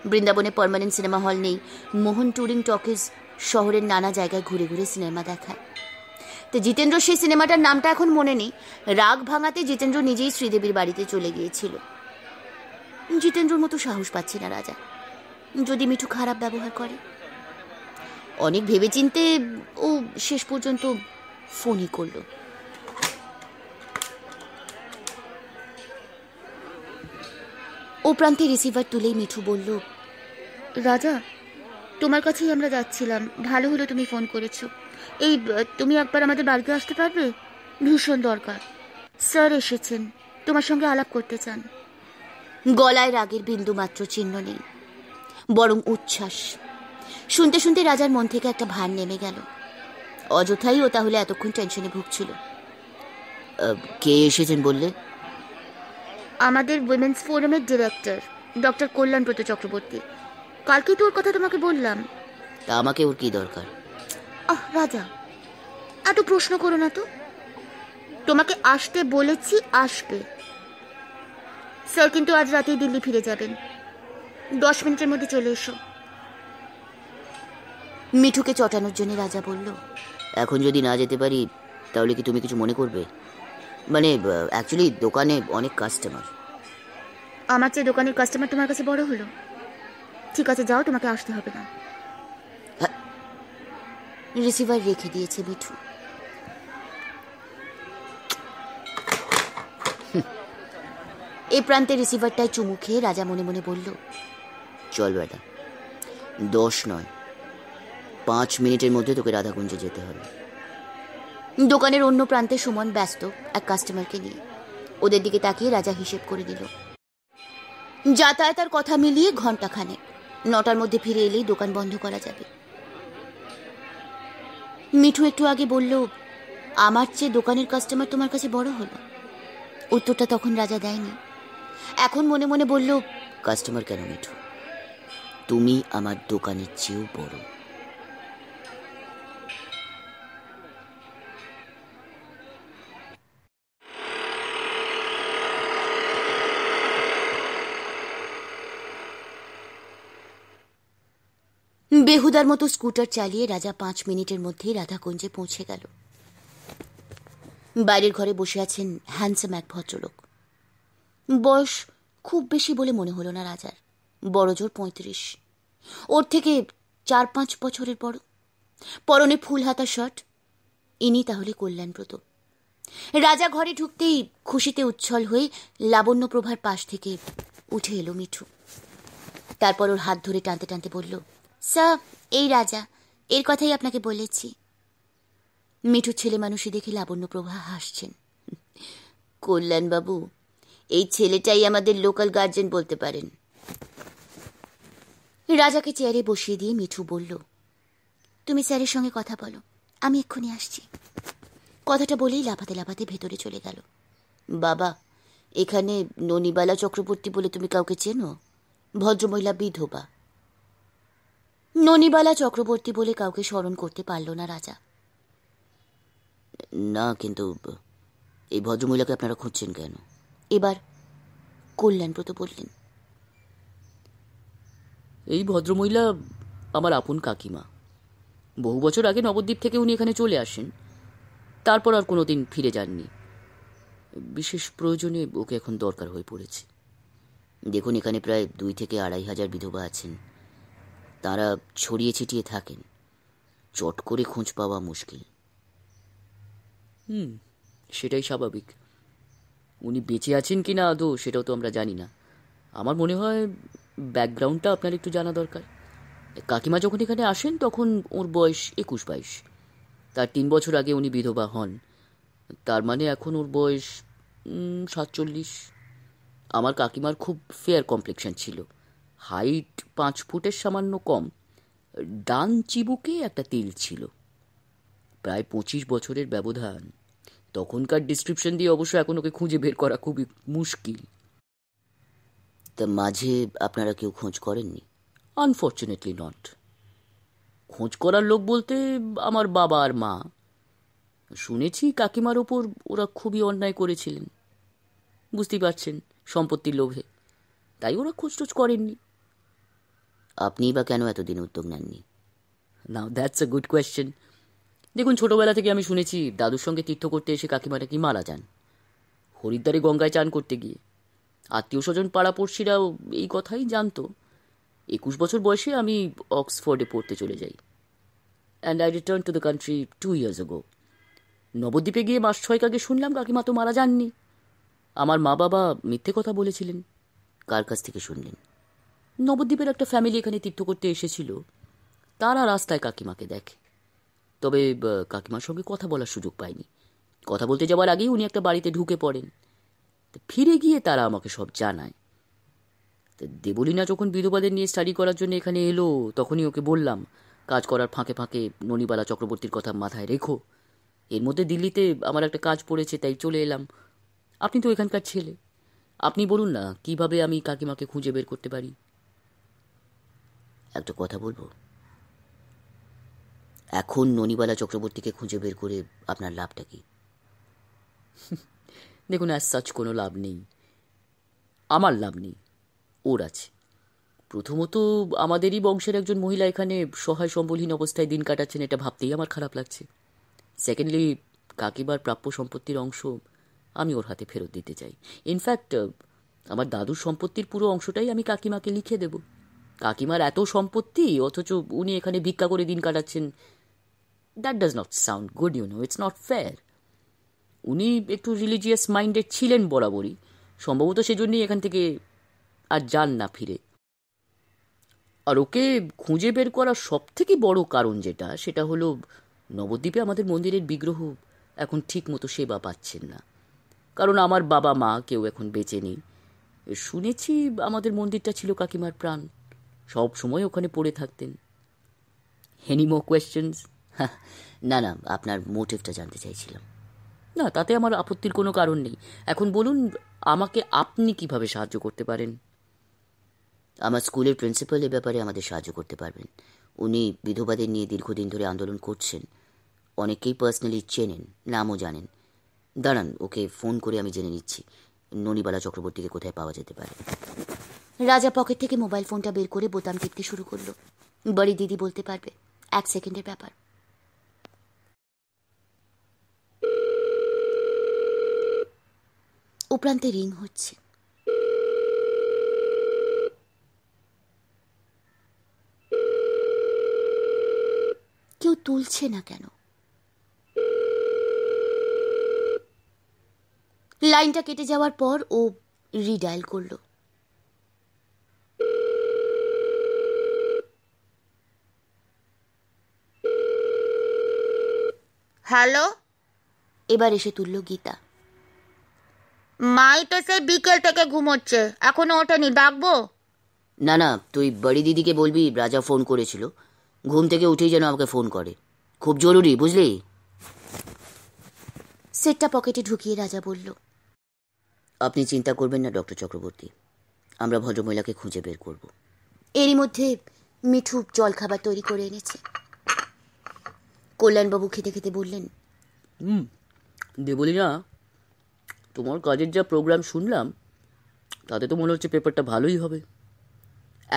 বৃন্দাবনে পারমানেন্ট সিনেমা হল নেই মোহন টুরিং টকিজ শহরের নানা জায়গায় ঘুরে ঘুরে সিনেমা দেখায় তো জিতেন্দ্র সেই সিনেমাটার নামটা এখন মনে নেই রাগ ভাঙাতে জিতেন্দ্র নিজেই শ্রীদেবীর বাড়িতে চলে গিয়েছিল জিতেন্দ্রর মতো সাহস পাচ্ছে না রাজা যদি মিঠু খারাপ ব্যবহার করে অনেক ভেবেচিন্তে ও শেষ পর্যন্ত ফোনই করলো ও প্রান্তে রিসিভার তুলেই মিঠু বলল রাজা তোমার কাছেই আমরা যাচ্ছিলাম ভালো হলো তুমি ফোন করেছ এই তুমি একবার আমাদের বাড়িতে আসতে পারবে ভীষণ দরকার স্যার এসেছেন তোমার সঙ্গে আলাপ করতে চান গলায় রাগের বিন্দু মাত্র চিহ্ন নেই বরং উচ্ছ্বাস শুনতে শুনতে রাজার মন থেকে একটা ভার নেমে গেল অযথাই ও তাহলে এতক্ষণ টেনশনে ভুগছিল কে এসেছেন বললে আমাদের উইমেন্স ফোরামের ডিরেক্টর ডক্টর কল্যাণব্রত চক্রবর্তী কালকে তোর কথা তোমাকে বললাম তা আমাকে ওর কী দরকার আহ রাজা এত প্রশ্ন করো না তো তোমাকে আসতে বলেছি আসবে স্যার কিন্তু আজ রাতেই দিল্লি ফিরে যাবেন দশ মিনিটের মধ্যে চলে এসো মিঠুকে চটানোর জন্য রাজা বলল এখন যদি না যেতে পারি তাহলে কি তুমি কিছু মনে করবে মানে অ্যাকচুয়ালি দোকানে অনেক কাস্টমার আমার চেয়ে দোকানের কাস্টমার তোমার কাছে বড় হলো ঠিক আছে যাও তোমাকে আসতে হবে না রিসিভার হ্যাঁ। রেখে দিয়েছে মিঠু এই প্রান্তে রিসিভারটায় চুমু খেয়ে রাজা মনে মনে বলল চল বেটা দশ নয় পাঁচ মিনিটের মধ্যে তোকে রাধাকুঞ্জে যেতে হবে দোকানের অন্য প্রান্তে সুমন ব্যস্ত এক কাস্টমারকে নিয়ে ওদের দিকে তাকিয়ে রাজা হিসেব করে দিল যাতায়াতের কথা মিলিয়ে খানে নটার মধ্যে ফিরে এলেই দোকান বন্ধ করা যাবে মিঠু একটু আগে বলল আমার চেয়ে দোকানের কাস্টমার তোমার কাছে বড় হলো উত্তরটা তখন রাজা দেয়নি এখন মনে মনে বলল কাস্টমার কেন মিঠু তুমি আমার দোকানের চেয়েও বড় বেহুদার মতো স্কুটার চালিয়ে রাজা পাঁচ মিনিটের মধ্যেই রাধাকুঞ্জে পৌঁছে গেল বাইরের ঘরে বসে আছেন হ্যান্ডসাম এক ভদ্রলোক বয়স খুব বেশি বলে মনে হলো না রাজার বড় জোর পঁয়ত্রিশ ওর থেকে চার পাঁচ বছরের বড় পরনে ফুল হাতা শট ইনি তাহলে কল্যাণব্রত রাজা ঘরে ঢুকতেই খুশিতে উচ্ছল হয়ে লাবণ্যপ্রভার পাশ থেকে উঠে এলো মিঠু তারপর ওর হাত ধরে টানতে টানতে বলল স্যার এই রাজা এর কথাই আপনাকে বলেছি মিঠু ছেলে মানুষই দেখে লাবণ্যপ্রভা হাসছেন কল্যাণবাবু এই ছেলেটাই আমাদের লোকাল গার্জেন বলতে পারেন রাজাকে চেয়ারে বসিয়ে দিয়ে মিঠু বলল তুমি স্যারের সঙ্গে কথা বলো আমি এক্ষুনি আসছি কথাটা বলেই লাফাতে লাফাতে ভেতরে চলে গেল বাবা এখানে ননিবালা চক্রবর্তী বলে তুমি কাউকে চেনো ভদ্রমহিলা বিধবা ননিবালা চক্রবর্তী বলে কাউকে স্মরণ করতে পারল না রাজা না কিন্তু এই ভদ্রমহিলাকে আপনারা খুঁজছেন কেন এবার কল্যাণব্রত বললেন এই ভদ্রমহিলা আমার আপন কাকিমা বহু বছর আগে নবদ্বীপ থেকে উনি এখানে চলে আসেন তারপর আর কোনো দিন ফিরে যাননি বিশেষ প্রয়োজনে ওকে এখন দরকার হয়ে পড়েছে দেখুন এখানে প্রায় দুই থেকে আড়াই হাজার বিধবা আছেন তারা ছড়িয়ে ছিটিয়ে থাকেন চট করে খোঁজ পাওয়া মুশকিল হুম সেটাই স্বাভাবিক উনি বেঁচে আছেন কি না আদৌ সেটাও তো আমরা জানি না আমার মনে হয় ব্যাকগ্রাউন্ডটা আপনার একটু জানা দরকার কাকিমা যখন এখানে আসেন তখন ওর বয়স একুশ বাইশ তার তিন বছর আগে উনি বিধবা হন তার মানে এখন ওর বয়স সাতচল্লিশ আমার কাকিমার খুব ফেয়ার কমপ্লেকশন ছিল হাইট পাঁচ ফুটের সামান্য কম ডান চিবুকে একটা তিল ছিল প্রায় পঁচিশ বছরের ব্যবধান তখনকার ডিসক্রিপশন দিয়ে অবশ্য এখন ওকে খুঁজে বের করা খুবই মুশকিল তা মাঝে আপনারা কেউ খোঁজ করেননি আনফর্চুনেটলি নট খোঁজ করার লোক বলতে আমার বাবা আর মা শুনেছি কাকিমার ওপর ওরা খুবই অন্যায় করেছিলেন বুঝতেই পারছেন সম্পত্তির লোভে তাই ওরা খোঁজ টোজ করেননি আপনিই বা কেন এতদিন উদ্যোগ নেননি now that's a good question দেখুন ছোটবেলা থেকে আমি শুনেছি দাদুর সঙ্গে তীর্থ করতে এসে কাকিমাটা কি মারা যান হরিদ্বারে গঙ্গায় চান করতে গিয়ে আত্মীয় স্বজন পাড়াপড়শিরাও এই কথাই জানতো একুশ বছর বয়সে আমি অক্সফোর্ডে পড়তে চলে যাই and I return to the country two years ago নবদ্বীপে গিয়ে মাস ছয়েক আগে শুনলাম কাকিমা তো মারা যাননি আমার মা বাবা মিথ্যে কথা বলেছিলেন কার কাছ থেকে শুনলেন নবদ্বীপের একটা ফ্যামিলি এখানে তীর্থ করতে এসেছিল তারা রাস্তায় কাকিমাকে দেখে তবে কাকিমার সঙ্গে কথা বলার সুযোগ পায়নি কথা বলতে যাওয়ার আগেই উনি একটা বাড়িতে ঢুকে পড়েন ফিরে গিয়ে তারা আমাকে সব জানায় দেবলীনা যখন বিধবাদের নিয়ে স্টাডি করার জন্য এখানে এলো তখনই ওকে বললাম কাজ করার ফাঁকে ফাঁকে ননিবালা চক্রবর্তীর কথা মাথায় রেখো এর মধ্যে দিল্লিতে আমার একটা কাজ পড়েছে তাই চলে এলাম আপনি তো এখানকার ছেলে আপনি বলুন না কিভাবে আমি কাকিমাকে খুঁজে বের করতে পারি একটা কথা বলবো এখন ননিবালা চক্রবর্তীকে খুঁজে বের করে আপনার লাভটা কি দেখুন অ্যাজ সাচ কোনো লাভ নেই আমার লাভ নেই ওর আছে প্রথমত আমাদেরই বংশের একজন মহিলা এখানে সহায় সম্বলহীন অবস্থায় দিন কাটাচ্ছেন এটা ভাবতেই আমার খারাপ লাগছে সেকেন্ডলি কাকিবার প্রাপ্য সম্পত্তির অংশ আমি ওর হাতে ফেরত দিতে চাই ইনফ্যাক্ট আমার দাদুর সম্পত্তির পুরো অংশটাই আমি কাকিমাকে লিখে দেবো কাকিমার এত সম্পত্তি অথচ উনি এখানে ভিক্ষা করে দিন কাটাচ্ছেন that does not sound good you know it's not fair উনি একটু রিলিজিয়াস মাইন্ডেড ছিলেন বরাবরই সম্ভবত সেজন্যই এখান থেকে আর যান না ফিরে আর ওকে খুঁজে বের করার সব থেকে বড় কারণ যেটা সেটা হলো নবদ্বীপে আমাদের মন্দিরের বিগ্রহ এখন ঠিক মতো সেবা পাচ্ছেন না কারণ আমার বাবা মা কেউ এখন বেঁচে নেই শুনেছি আমাদের মন্দিরটা ছিল কাকিমার প্রাণ সব সময় ওখানে পড়ে থাকতেন হেনি মো কোয়েশ্চেন্স না না আপনার মোটিভটা জানতে চাইছিলাম না তাতে আমার আপত্তির কোনো কারণ নেই এখন বলুন আমাকে আপনি কিভাবে সাহায্য করতে পারেন আমার স্কুলের প্রিন্সিপাল এ ব্যাপারে আমাদের সাহায্য করতে পারবেন উনি বিধবাদের নিয়ে দীর্ঘদিন ধরে আন্দোলন করছেন অনেকেই পার্সোনালি চেনেন নামও জানেন দাঁড়ান ওকে ফোন করে আমি জেনে নিচ্ছি ননিবালা চক্রবর্তীকে কোথায় পাওয়া যেতে পারে রাজা পকেট থেকে মোবাইল ফোনটা বের করে বোতাম টিপতে শুরু করলো বাড়ি দিদি বলতে পারবে এক সেকেন্ডের ব্যাপার উপরান্তে রিং হচ্ছে কেউ তুলছে না কেন লাইনটা কেটে যাওয়ার পর ও রিডায়াল করলো হ্যালো এবার এসে তুলল গীতা মাই তো সে বিকেল থেকে ঘুমোচ্ছে এখনো ওঠেনি ডাকবো না না তুই বড়ি দিদিকে বলবি রাজা ফোন করেছিল ঘুম থেকে উঠেই যেন আমাকে ফোন করে খুব জরুরি বুঝলি সেটটা পকেটে ঢুকিয়ে রাজা বলল আপনি চিন্তা করবেন না ডক্টর চক্রবর্তী আমরা ভদ্রমহিলাকে খুঁজে বের করব এরই মধ্যে মিঠু জলখাবার তৈরি করে এনেছে কল্যাণবাবু খেতে খেতে বললেন হুম দেবলীনা তোমার কাজের যা প্রোগ্রাম শুনলাম তাতে তো মনে হচ্ছে পেপারটা ভালোই হবে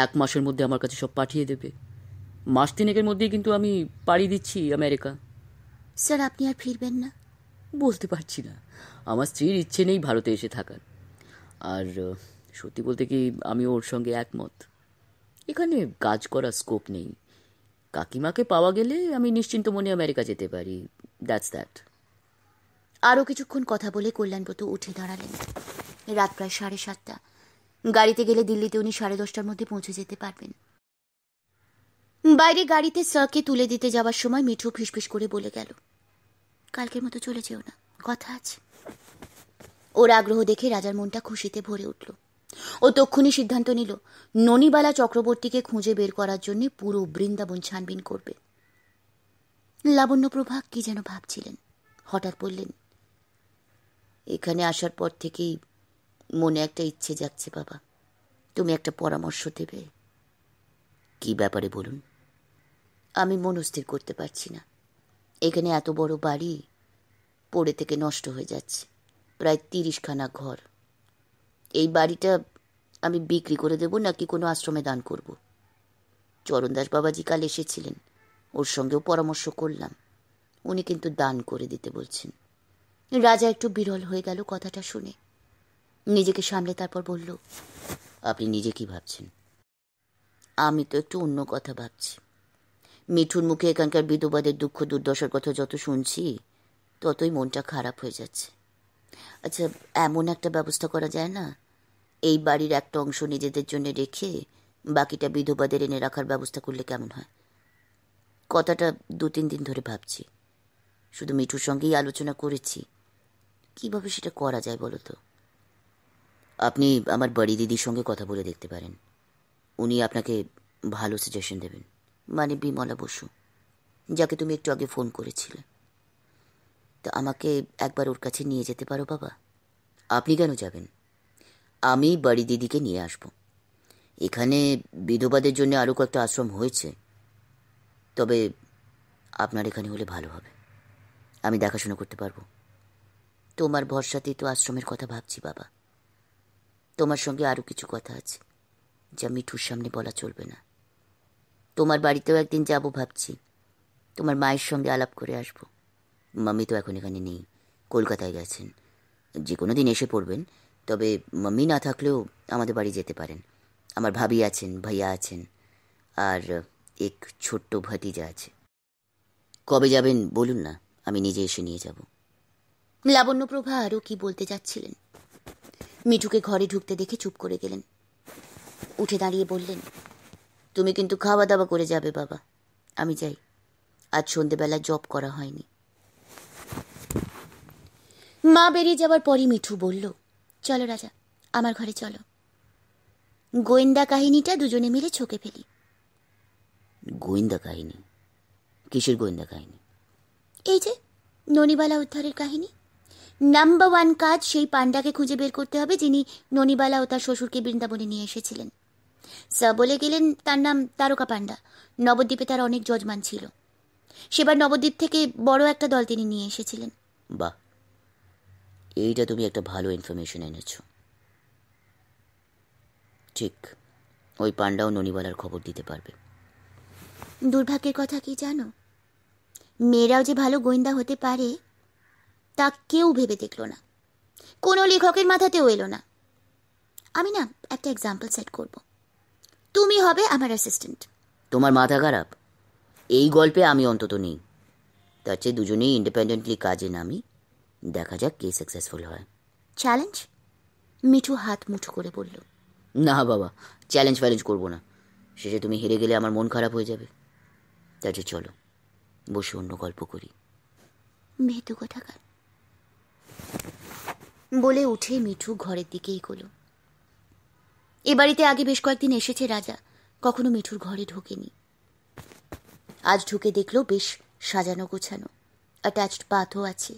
এক মাসের মধ্যে আমার কাছে সব পাঠিয়ে দেবে মাস তিনেকের মধ্যেই কিন্তু আমি পাড়ি দিচ্ছি আমেরিকা স্যার আপনি আর ফিরবেন না বলতে পারছি না আমার স্ত্রীর ইচ্ছে নেই ভারতে এসে থাকার আর সত্যি বলতে কি আমি ওর সঙ্গে একমত এখানে কাজ করার স্কোপ নেই কাকিমাকে পাওয়া গেলে আমি নিশ্চিন্ত মনে আমেরিকা যেতে পারি দ্যাটস দ্যাট আরও কিছুক্ষণ কথা বলে কল্যাণব্রত উঠে দাঁড়ালেন রাত প্রায় সাড়ে সাতটা গাড়িতে গেলে দিল্লিতে উনি সাড়ে দশটার মধ্যে পৌঁছে যেতে পারবেন বাইরে গাড়িতে স্যারকে তুলে দিতে যাওয়ার সময় মিঠু ফিসফিস করে বলে গেল কালকের মতো চলে যেও না কথা আছে ওর আগ্রহ দেখে রাজার মনটা খুশিতে ভরে উঠল ও তক্ষুনি সিদ্ধান্ত নিল ননিবালা চক্রবর্তীকে খুঁজে বের করার জন্য পুরো বৃন্দাবন ছানবিন করবে লাবণ্যপ্রভা কি যেন ভাবছিলেন হঠাৎ বললেন এখানে আসার পর থেকেই মনে একটা ইচ্ছে যাচ্ছে বাবা তুমি একটা পরামর্শ দেবে কি ব্যাপারে বলুন আমি মনস্থির করতে পারছি না এখানে এত বড় বাড়ি পড়ে থেকে নষ্ট হয়ে যাচ্ছে প্রায় তিরিশখানা ঘর এই বাড়িটা আমি বিক্রি করে দেব নাকি কোনো আশ্রমে দান করব চরণদাস বাবাজি কাল এসেছিলেন ওর সঙ্গেও পরামর্শ করলাম উনি কিন্তু দান করে দিতে বলছেন রাজা একটু বিরল হয়ে গেল কথাটা শুনে নিজেকে সামলে তারপর বলল আপনি নিজে কি ভাবছেন আমি তো একটু অন্য কথা ভাবছি মিঠুর মুখে এখানকার বিধবাদের দুঃখ দুর্দশার কথা যত শুনছি ততই মনটা খারাপ হয়ে যাচ্ছে আচ্ছা এমন একটা ব্যবস্থা করা যায় না এই বাড়ির একটা অংশ নিজেদের জন্য রেখে বাকিটা বিধবাদের এনে রাখার ব্যবস্থা করলে কেমন হয় কথাটা দু তিন দিন ধরে ভাবছি শুধু মিঠুর সঙ্গেই আলোচনা করেছি কিভাবে সেটা করা যায় বলো তো আপনি আমার বাড়ি দিদির সঙ্গে কথা বলে দেখতে পারেন উনি আপনাকে ভালো সাজেশন দেবেন মানে বিমলা বসু যাকে তুমি একটু আগে ফোন করেছিলে তো আমাকে একবার ওর কাছে নিয়ে যেতে পারো বাবা আপনি কেন যাবেন আমি বাড়ি দিদিকে নিয়ে আসব এখানে বিধবাদের জন্য আরও কয়েকটা আশ্রম হয়েছে তবে আপনার এখানে হলে ভালো হবে আমি দেখাশোনা করতে পারবো তোমার ভরসাতেই তো আশ্রমের কথা ভাবছি বাবা তোমার সঙ্গে আরও কিছু কথা আছে যা মিঠুর সামনে বলা চলবে না তোমার বাড়িতেও একদিন যাব ভাবছি তোমার মায়ের সঙ্গে আলাপ করে আসবো মাম্মি তো এখন এখানে নেই কলকাতায় গেছেন যে কোনো দিন এসে পড়বেন তবে মাম্মি না থাকলেও আমাদের বাড়ি যেতে পারেন আমার ভাবি আছেন ভাইয়া আছেন আর এক ছোট্ট ভাতিজা আছে কবে যাবেন বলুন না আমি নিজে এসে নিয়ে যাব লাবণ্যপ্রভা আরও কি বলতে যাচ্ছিলেন মিঠুকে ঘরে ঢুকতে দেখে চুপ করে গেলেন উঠে দাঁড়িয়ে বললেন তুমি কিন্তু খাওয়া দাওয়া করে যাবে বাবা আমি যাই আজ সন্ধেবেলা জব করা হয়নি মা বেরিয়ে যাওয়ার পরই মিঠু বলল চলো রাজা আমার ঘরে চলো গোয়েন্দা কাহিনীটা দুজনে মিলে ছোকে ফেলি গোয়েন্দা কাহিনী কিসের গোয়েন্দা কাহিনী এই যে ননিবালা উদ্ধারের কাহিনী নাম্বার ওয়ান কাজ সেই পান্ডাকে খুঁজে বের করতে হবে যিনি ননিবালা ও তার শ্বশুরকে বৃন্দাবনে নিয়ে এসেছিলেন স্যার বলে গেলেন তার নাম তারকা পান্ডা নবদ্বীপে তার অনেক যজমান ছিল সেবার নবদ্বীপ থেকে বড় একটা দল তিনি নিয়ে এসেছিলেন বাহ এইটা তুমি একটা ভালো ইনফরমেশন এনেছো ঠিক ওই পান্ডাও ননিবালার খবর দিতে পারবে দুর্ভাগ্যের কথা কি জানো মেয়েরাও যে ভালো গোয়েন্দা হতে পারে তা কেউ ভেবে দেখল না কোনো লেখকের মাথাতেও এলো না আমি না একটা এক্সাম্পল সেট করব তুমি হবে আমার অ্যাসিস্ট্যান্ট তোমার মাথা খারাপ এই গল্পে আমি অন্তত নেই তার চেয়ে দুজনেই ইন্ডিপেন্ডেন্টলি কাজে নামি দেখা যাক কে সাকসেসফুল হয় চ্যালেঞ্জ মিঠু হাত মুঠো করে বলল না বাবা চ্যালেঞ্জ ফ্যালেঞ্জ করবো না শেষে তুমি হেরে গেলে আমার মন খারাপ হয়ে যাবে তা যে চলো বসে অন্য গল্প করি ভেতু কোথাকার বলে উঠে মিঠু ঘরের দিকে এগোলো এ বাড়িতে আগে বেশ কয়েকদিন এসেছে রাজা কখনো মিঠুর ঘরে ঢোকেনি আজ ঢুকে দেখলো বেশ সাজানো গোছানো অ্যাটাচড পাথও আছে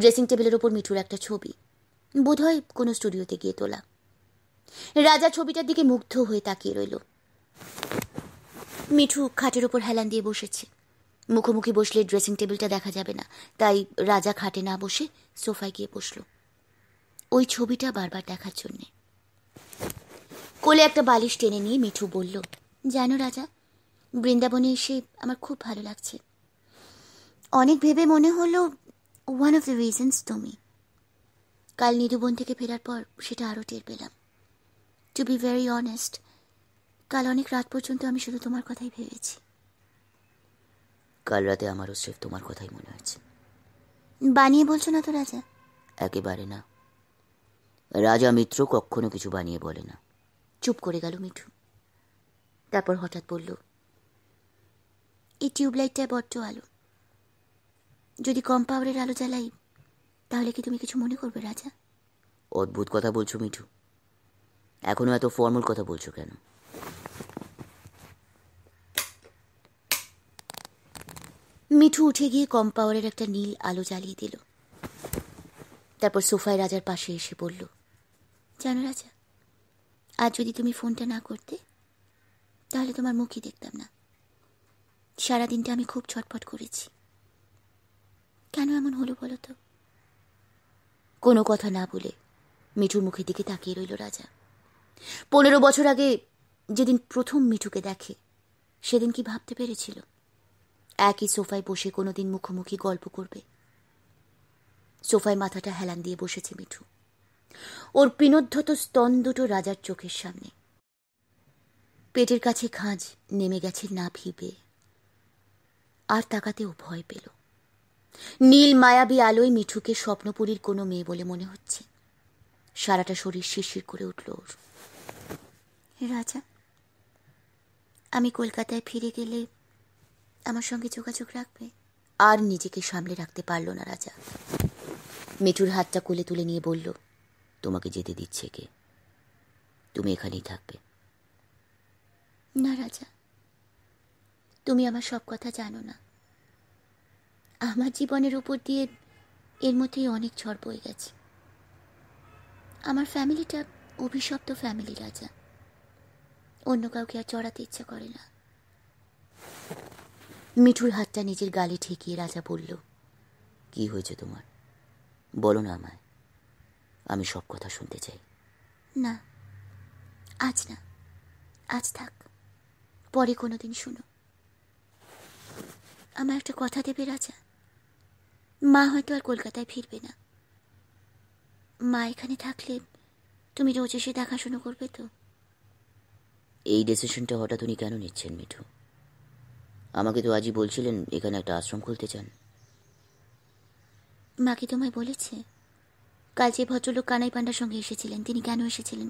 ড্রেসিং টেবিলের ওপর মিঠুর একটা ছবি বোধহয় কোনো স্টুডিওতে গিয়ে তোলা রাজা ছবিটার দিকে মুগ্ধ হয়ে তাকিয়ে রইল মিঠু খাটের ওপর হেলান দিয়ে বসেছে মুখোমুখি বসলে ড্রেসিং টেবিলটা দেখা যাবে না তাই রাজা খাটে না বসে সোফায় গিয়ে বসল ওই ছবিটা বারবার দেখার জন্যে কোলে একটা বালিশ টেনে নিয়ে মিঠু বলল জানো রাজা বৃন্দাবনে এসে আমার খুব ভালো লাগছে অনেক ভেবে মনে হলো ওয়ান অফ দ্য রিজনস তুমি কাল নিরুবন থেকে ফেরার পর সেটা আরও টের পেলাম টু বি ভেরি অনেস্ট কাল অনেক রাত পর্যন্ত আমি শুধু তোমার কথাই ভেবেছি কাল রাতে আমারও সেফ তোমার কথাই মনে হয়েছে বানিয়ে বলছো না তো রাজা একেবারে না রাজা মিত্র কখনো কিছু বানিয়ে বলে না চুপ করে গেল মিঠু তারপর হঠাৎ বলল এই টিউবলাইটটা বড্ড আলো যদি কম পাওয়ারের আলো জ্বালাই তাহলে কি তুমি কিছু মনে করবে রাজা অদ্ভুত কথা বলছো মিঠু এখনো এত ফর্মাল কথা বলছো কেন মিঠু উঠে গিয়ে কম পাওয়ারের একটা নীল আলো জ্বালিয়ে দিল তারপর সোফায় রাজার পাশে এসে বলল জানো রাজা আর যদি তুমি ফোনটা না করতে তাহলে তোমার মুখই দেখতাম না সারাদিনটা আমি খুব ছটফট করেছি কেন এমন হলো বলো তো কোনো কথা না বলে মিঠুর মুখের দিকে তাকিয়ে রইল রাজা পনেরো বছর আগে যেদিন প্রথম মিঠুকে দেখে সেদিন কি ভাবতে পেরেছিল একই সোফায় বসে কোনোদিন মুখোমুখি গল্প করবে সোফায় মাথাটা হেলান দিয়ে বসেছে মিঠু ওর পিনোদ্ধত স্তন দুটো রাজার চোখের সামনে পেটের কাছে খাঁজ নেমে গেছে না ভিবে আর তাকাতেও ভয় পেল নীল মায়াবী আলোয় মিঠুকে স্বপ্নপুরীর কোনো মেয়ে বলে মনে হচ্ছে সারাটা শরীর শিরশির করে উঠল ওর রাজা আমি কলকাতায় ফিরে গেলে আমার সঙ্গে যোগাযোগ রাখবে আর নিজেকে সামলে রাখতে পারল না রাজা মিঠুর হাতটা কোলে তুলে নিয়ে বলল তোমাকে যেতে দিচ্ছে কে তুমি এখানেই থাকবে না রাজা তুমি আমার সব কথা জানো না আমার জীবনের উপর দিয়ে এর মধ্যেই অনেক ঝড় বয়ে গেছে আমার ফ্যামিলিটা অভিশপ্ত ফ্যামিলি রাজা অন্য কাউকে আর চড়াতে ইচ্ছা করে না মিঠুর হাতটা নিজের গালে ঠেকিয়ে রাজা বলল কি হয়েছে তোমার বলো না আমায় আমি সব কথা শুনতে চাই না আজ না আজ থাক পরে কোনো দিন শুনো আমার একটা কথা দেবে রাজা মা হয়তো আর কলকাতায় ফিরবে না মা এখানে থাকলে তুমি রোজ এসে দেখাশুনো করবে তো এই ডিসিশনটা হঠাৎ উনি কেন নিচ্ছেন মিঠু আমাকে তো আজই বলছিলেন এখানে একটা আশ্রম খুলতে চান মা কি তোমায় বলেছে কাল যে ভদ্রলোক কানাই পান্ডার সঙ্গে এসেছিলেন তিনি কেন এসেছিলেন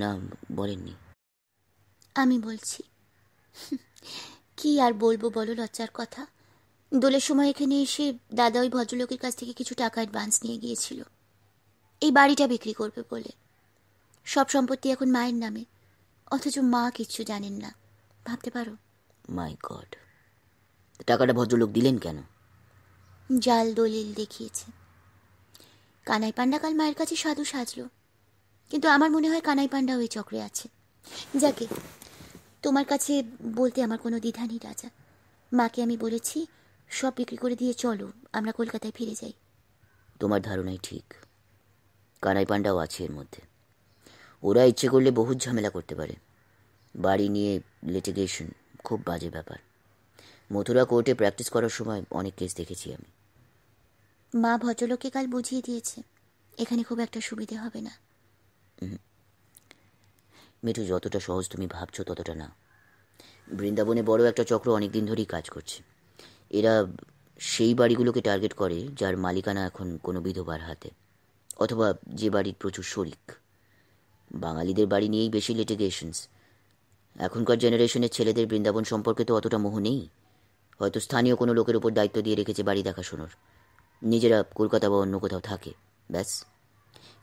না বলেননি আমি বলছি কি আর বলবো বলো লজ্জার কথা দোলের সময় এখানে এসে দাদা ওই ভদ্রলোকের কাছ থেকে কিছু টাকা অ্যাডভান্স নিয়ে গিয়েছিল এই বাড়িটা বিক্রি করবে বলে সব সম্পত্তি এখন মায়ের নামে অথচ মা কিচ্ছু জানেন না ভাবতে পারো মাই গড টাকাটা ভদ্রলোক দিলেন কেন জাল দলিল দেখিয়েছে কানাই পান্ডা কাল মায়ের কাছে সাধু সাজলো কিন্তু আমার মনে হয় কানাই পান্ডা ওই চক্রে আছে যাকে তোমার কাছে বলতে আমার কোনো দ্বিধা নেই রাজা মাকে আমি বলেছি সব বিক্রি করে দিয়ে চলো আমরা কলকাতায় ফিরে যাই তোমার ধারণাই ঠিক কানাই পাণ্ডাও আছে এর মধ্যে ওরা ইচ্ছে করলে বহু ঝামেলা করতে পারে বাড়ি নিয়ে লিটিগেশন খুব বাজে ব্যাপার মথুরা কোর্টে প্র্যাকটিস করার সময় অনেক কেস দেখেছি আমি মা ভদ্রলোককে কাল বুঝিয়ে দিয়েছে এখানে খুব একটা সুবিধে হবে না মিঠু যতটা সহজ তুমি ভাবছো ততটা না বৃন্দাবনে বড় একটা চক্র অনেক দিন ধরেই কাজ করছে এরা সেই বাড়িগুলোকে টার্গেট করে যার মালিকানা এখন কোনো বিধবার হাতে অথবা যে বাড়ির প্রচুর শরিক বাঙালিদের বাড়ি নিয়েই বেশি লিটিগেশনস এখনকার জেনারেশনের ছেলেদের বৃন্দাবন সম্পর্কে তো অতটা মোহ নেই হয়তো স্থানীয় কোনো লোকের ওপর দায়িত্ব দিয়ে রেখেছে বাড়ি দেখাশোনার নিজেরা কলকাতা বা অন্য কোথাও থাকে ব্যাস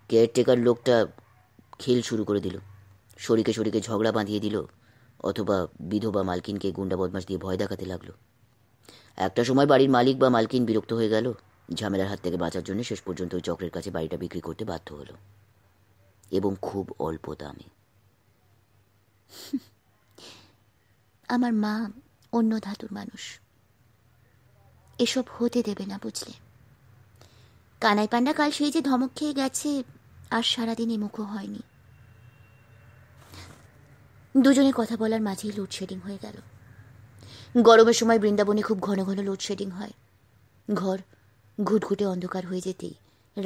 কেয়ারটেকার লোকটা খেল শুরু করে দিল শরীকে শরীকে ঝগড়া বাঁধিয়ে দিল অথবা বিধবা মালকিনকে গুন্ডা বদমাস দিয়ে ভয় দেখাতে লাগলো একটা সময় বাড়ির মালিক বা মালকিন বিরক্ত হয়ে গেল ঝামেলার হাত থেকে বাঁচার জন্য শেষ পর্যন্ত ওই চক্রের কাছে বাড়িটা বিক্রি করতে বাধ্য হলো এবং খুব অল্প দামে আমার মা অন্য ধাতুর মানুষ এসব হতে দেবে না বুঝলে কানাই পান্ডা কাল সেই যে ধমক খেয়ে গেছে আর সারাদিন মুখো হয়নি দুজনে কথা বলার মাঝেই লোডশেডিং হয়ে গেল গরমের সময় বৃন্দাবনে খুব ঘন ঘন লোডশেডিং হয় ঘর ঘুটঘুটে অন্ধকার হয়ে যেতেই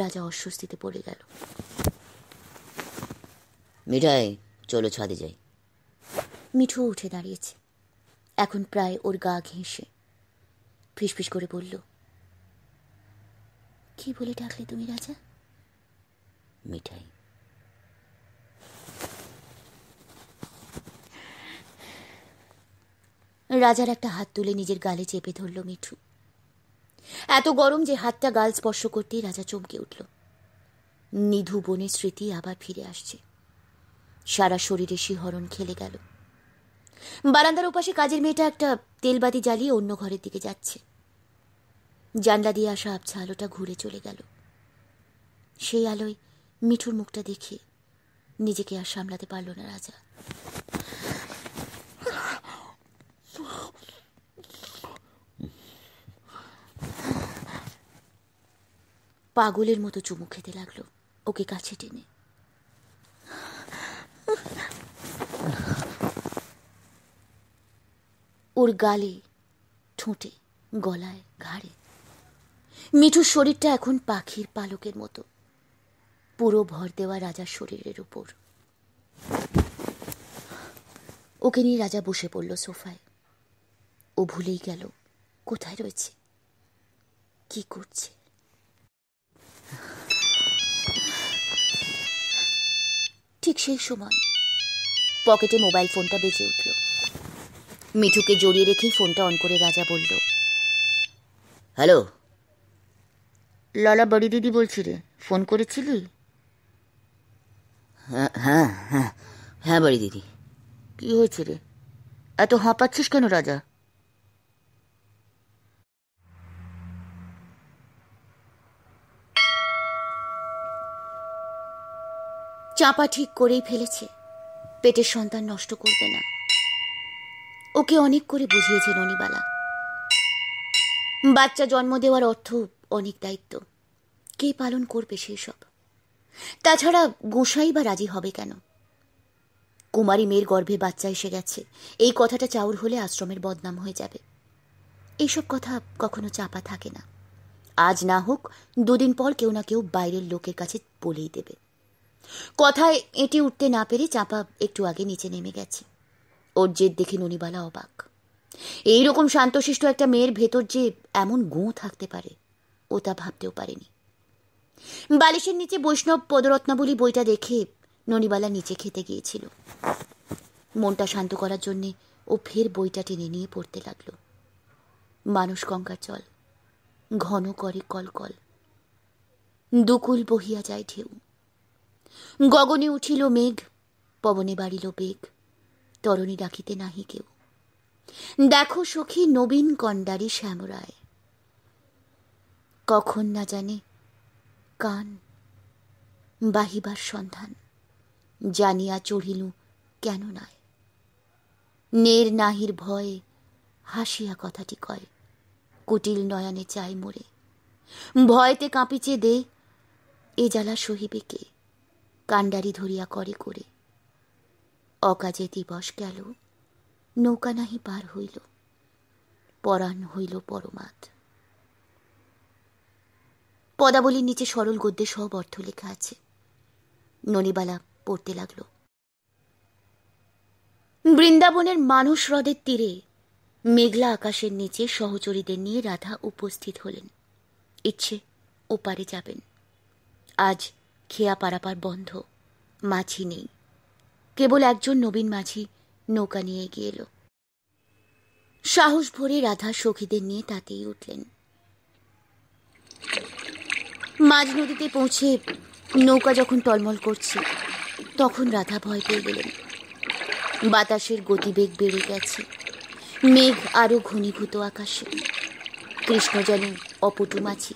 রাজা অস্বস্তিতে পড়ে গেল মিঠাই চলো ছাদে যাই মিঠু উঠে দাঁড়িয়েছে এখন প্রায় ওর গা ঘেঁষে ফিসফিস করে বলল কি বলে ডাকলে তুমি রাজা মিঠাই রাজার একটা হাত তুলে নিজের গালে চেপে ধরল মিঠু এত গরম যে হাতটা গাল স্পর্শ করতেই রাজা চমকে উঠল নিধু বনের স্মৃতি আবার ফিরে আসছে সারা শরীরে শিহরণ খেলে গেল বারান্দার ওপাশে কাজের মেয়েটা একটা তেলবাতি জ্বালিয়ে অন্য ঘরের দিকে যাচ্ছে জানলা দিয়ে আসা আবছা আলোটা ঘুরে চলে গেল সেই আলোয় মিঠুর মুখটা দেখে নিজেকে আর সামলাতে পারল না রাজা পাগলের মতো চুমু খেতে লাগলো ওকে কাছে টেনে ওর গালে ঠোঁটে গলায় ঘাড়ে মিঠুর শরীরটা এখন পাখির পালকের মতো পুরো ভর দেওয়া রাজার শরীরের উপর ওকে নিয়ে রাজা বসে পড়ল সোফায় ও ভুলেই গেল কোথায় রয়েছে কি করছে ঠিক সেই সময় পকেটে মোবাইল ফোনটা বেজে উঠল মিঠুকে জড়িয়ে রেখেই ফোনটা অন করে রাজা বলল হ্যালো লালা বাড়ি দিদি বলছি রে ফোন করেছিলি হ্যাঁ হ্যাঁ হ্যাঁ, হ্যাঁ বাড়ি দিদি কি হয়েছে রে এত হাঁপাচ্ছিস কেন রাজা চাপা ঠিক করেই ফেলেছে পেটের সন্তান নষ্ট করবে না ওকে অনেক করে বুঝিয়েছে ননিবালা বাচ্চা জন্ম দেওয়ার অর্থ অনেক দায়িত্ব কে পালন করবে সেসব তাছাড়া গোসাই বা রাজি হবে কেন কুমারী মেয়ের গর্ভে বাচ্চা এসে গেছে এই কথাটা চাউর হলে আশ্রমের বদনাম হয়ে যাবে এইসব কথা কখনো চাপা থাকে না আজ না হোক দুদিন পর কেউ না কেউ বাইরের লোকের কাছে বলেই দেবে কথায় এঁটে উঠতে না পেরে চাপা একটু আগে নিচে নেমে গেছে ওর জেদ দেখে ননিবালা অবাক এইরকম শান্তশিষ্ট একটা মেয়ের ভেতর যে এমন গু থাকতে পারে ও তা ভাবতেও পারেনি বালিশের নিচে বৈষ্ণব পদরত্নাবলী বইটা দেখে ননিবালা নিচে খেতে গিয়েছিল মনটা শান্ত করার জন্যে ও ফের বইটা টেনে নিয়ে পড়তে লাগলো মানুষ গঙ্গার জল ঘন করে কলকল দুকুল বহিয়া যায় ঢেউ গগনে উঠিল মেঘ পবনে বাড়িল বেগ তরণী ডাকিতে নাহি কেউ দেখো সখী নবীন কণ্ডারী শ্যামরায় কখন না জানে কান বাহিবার সন্ধান জানিয়া চড়িল কেন নয় নের নাহির ভয়ে হাসিয়া কথাটি কয় কুটিল নয়নে চায় মোরে ভয়তে কাঁপিচে দে এ জ্বালা সহিবে কে কাণ্ডারি ধরিয়া করে করে অকাজে দিবস গেল নৌকা নাহি পার হইল পরাণ হইল পরমাত পদাবলীর নিচে সরল গদ্যে সব অর্থ লেখা আছে ননিবালা পড়তে লাগল বৃন্দাবনের মানুষ হ্রদের তীরে মেঘলা আকাশের নিচে সহচরীদের নিয়ে রাধা উপস্থিত হলেন ইচ্ছে ওপারে যাবেন আজ খেয়া পারাপার বন্ধ মাছি নেই কেবল একজন নবীন মাঝি নৌকা নিয়ে এগিয়ে এলো সাহস ভরে রাধা সখীদের নিয়ে তাতেই উঠলেন মাঝ নদীতে পৌঁছে নৌকা যখন টলমল করছে তখন রাধা ভয় পেয়ে গেলেন বাতাসের গতিবেগ বেড়ে গেছে মেঘ আরো ঘনীভূত আকাশে কৃষ্ণ যেন অপটু মাছি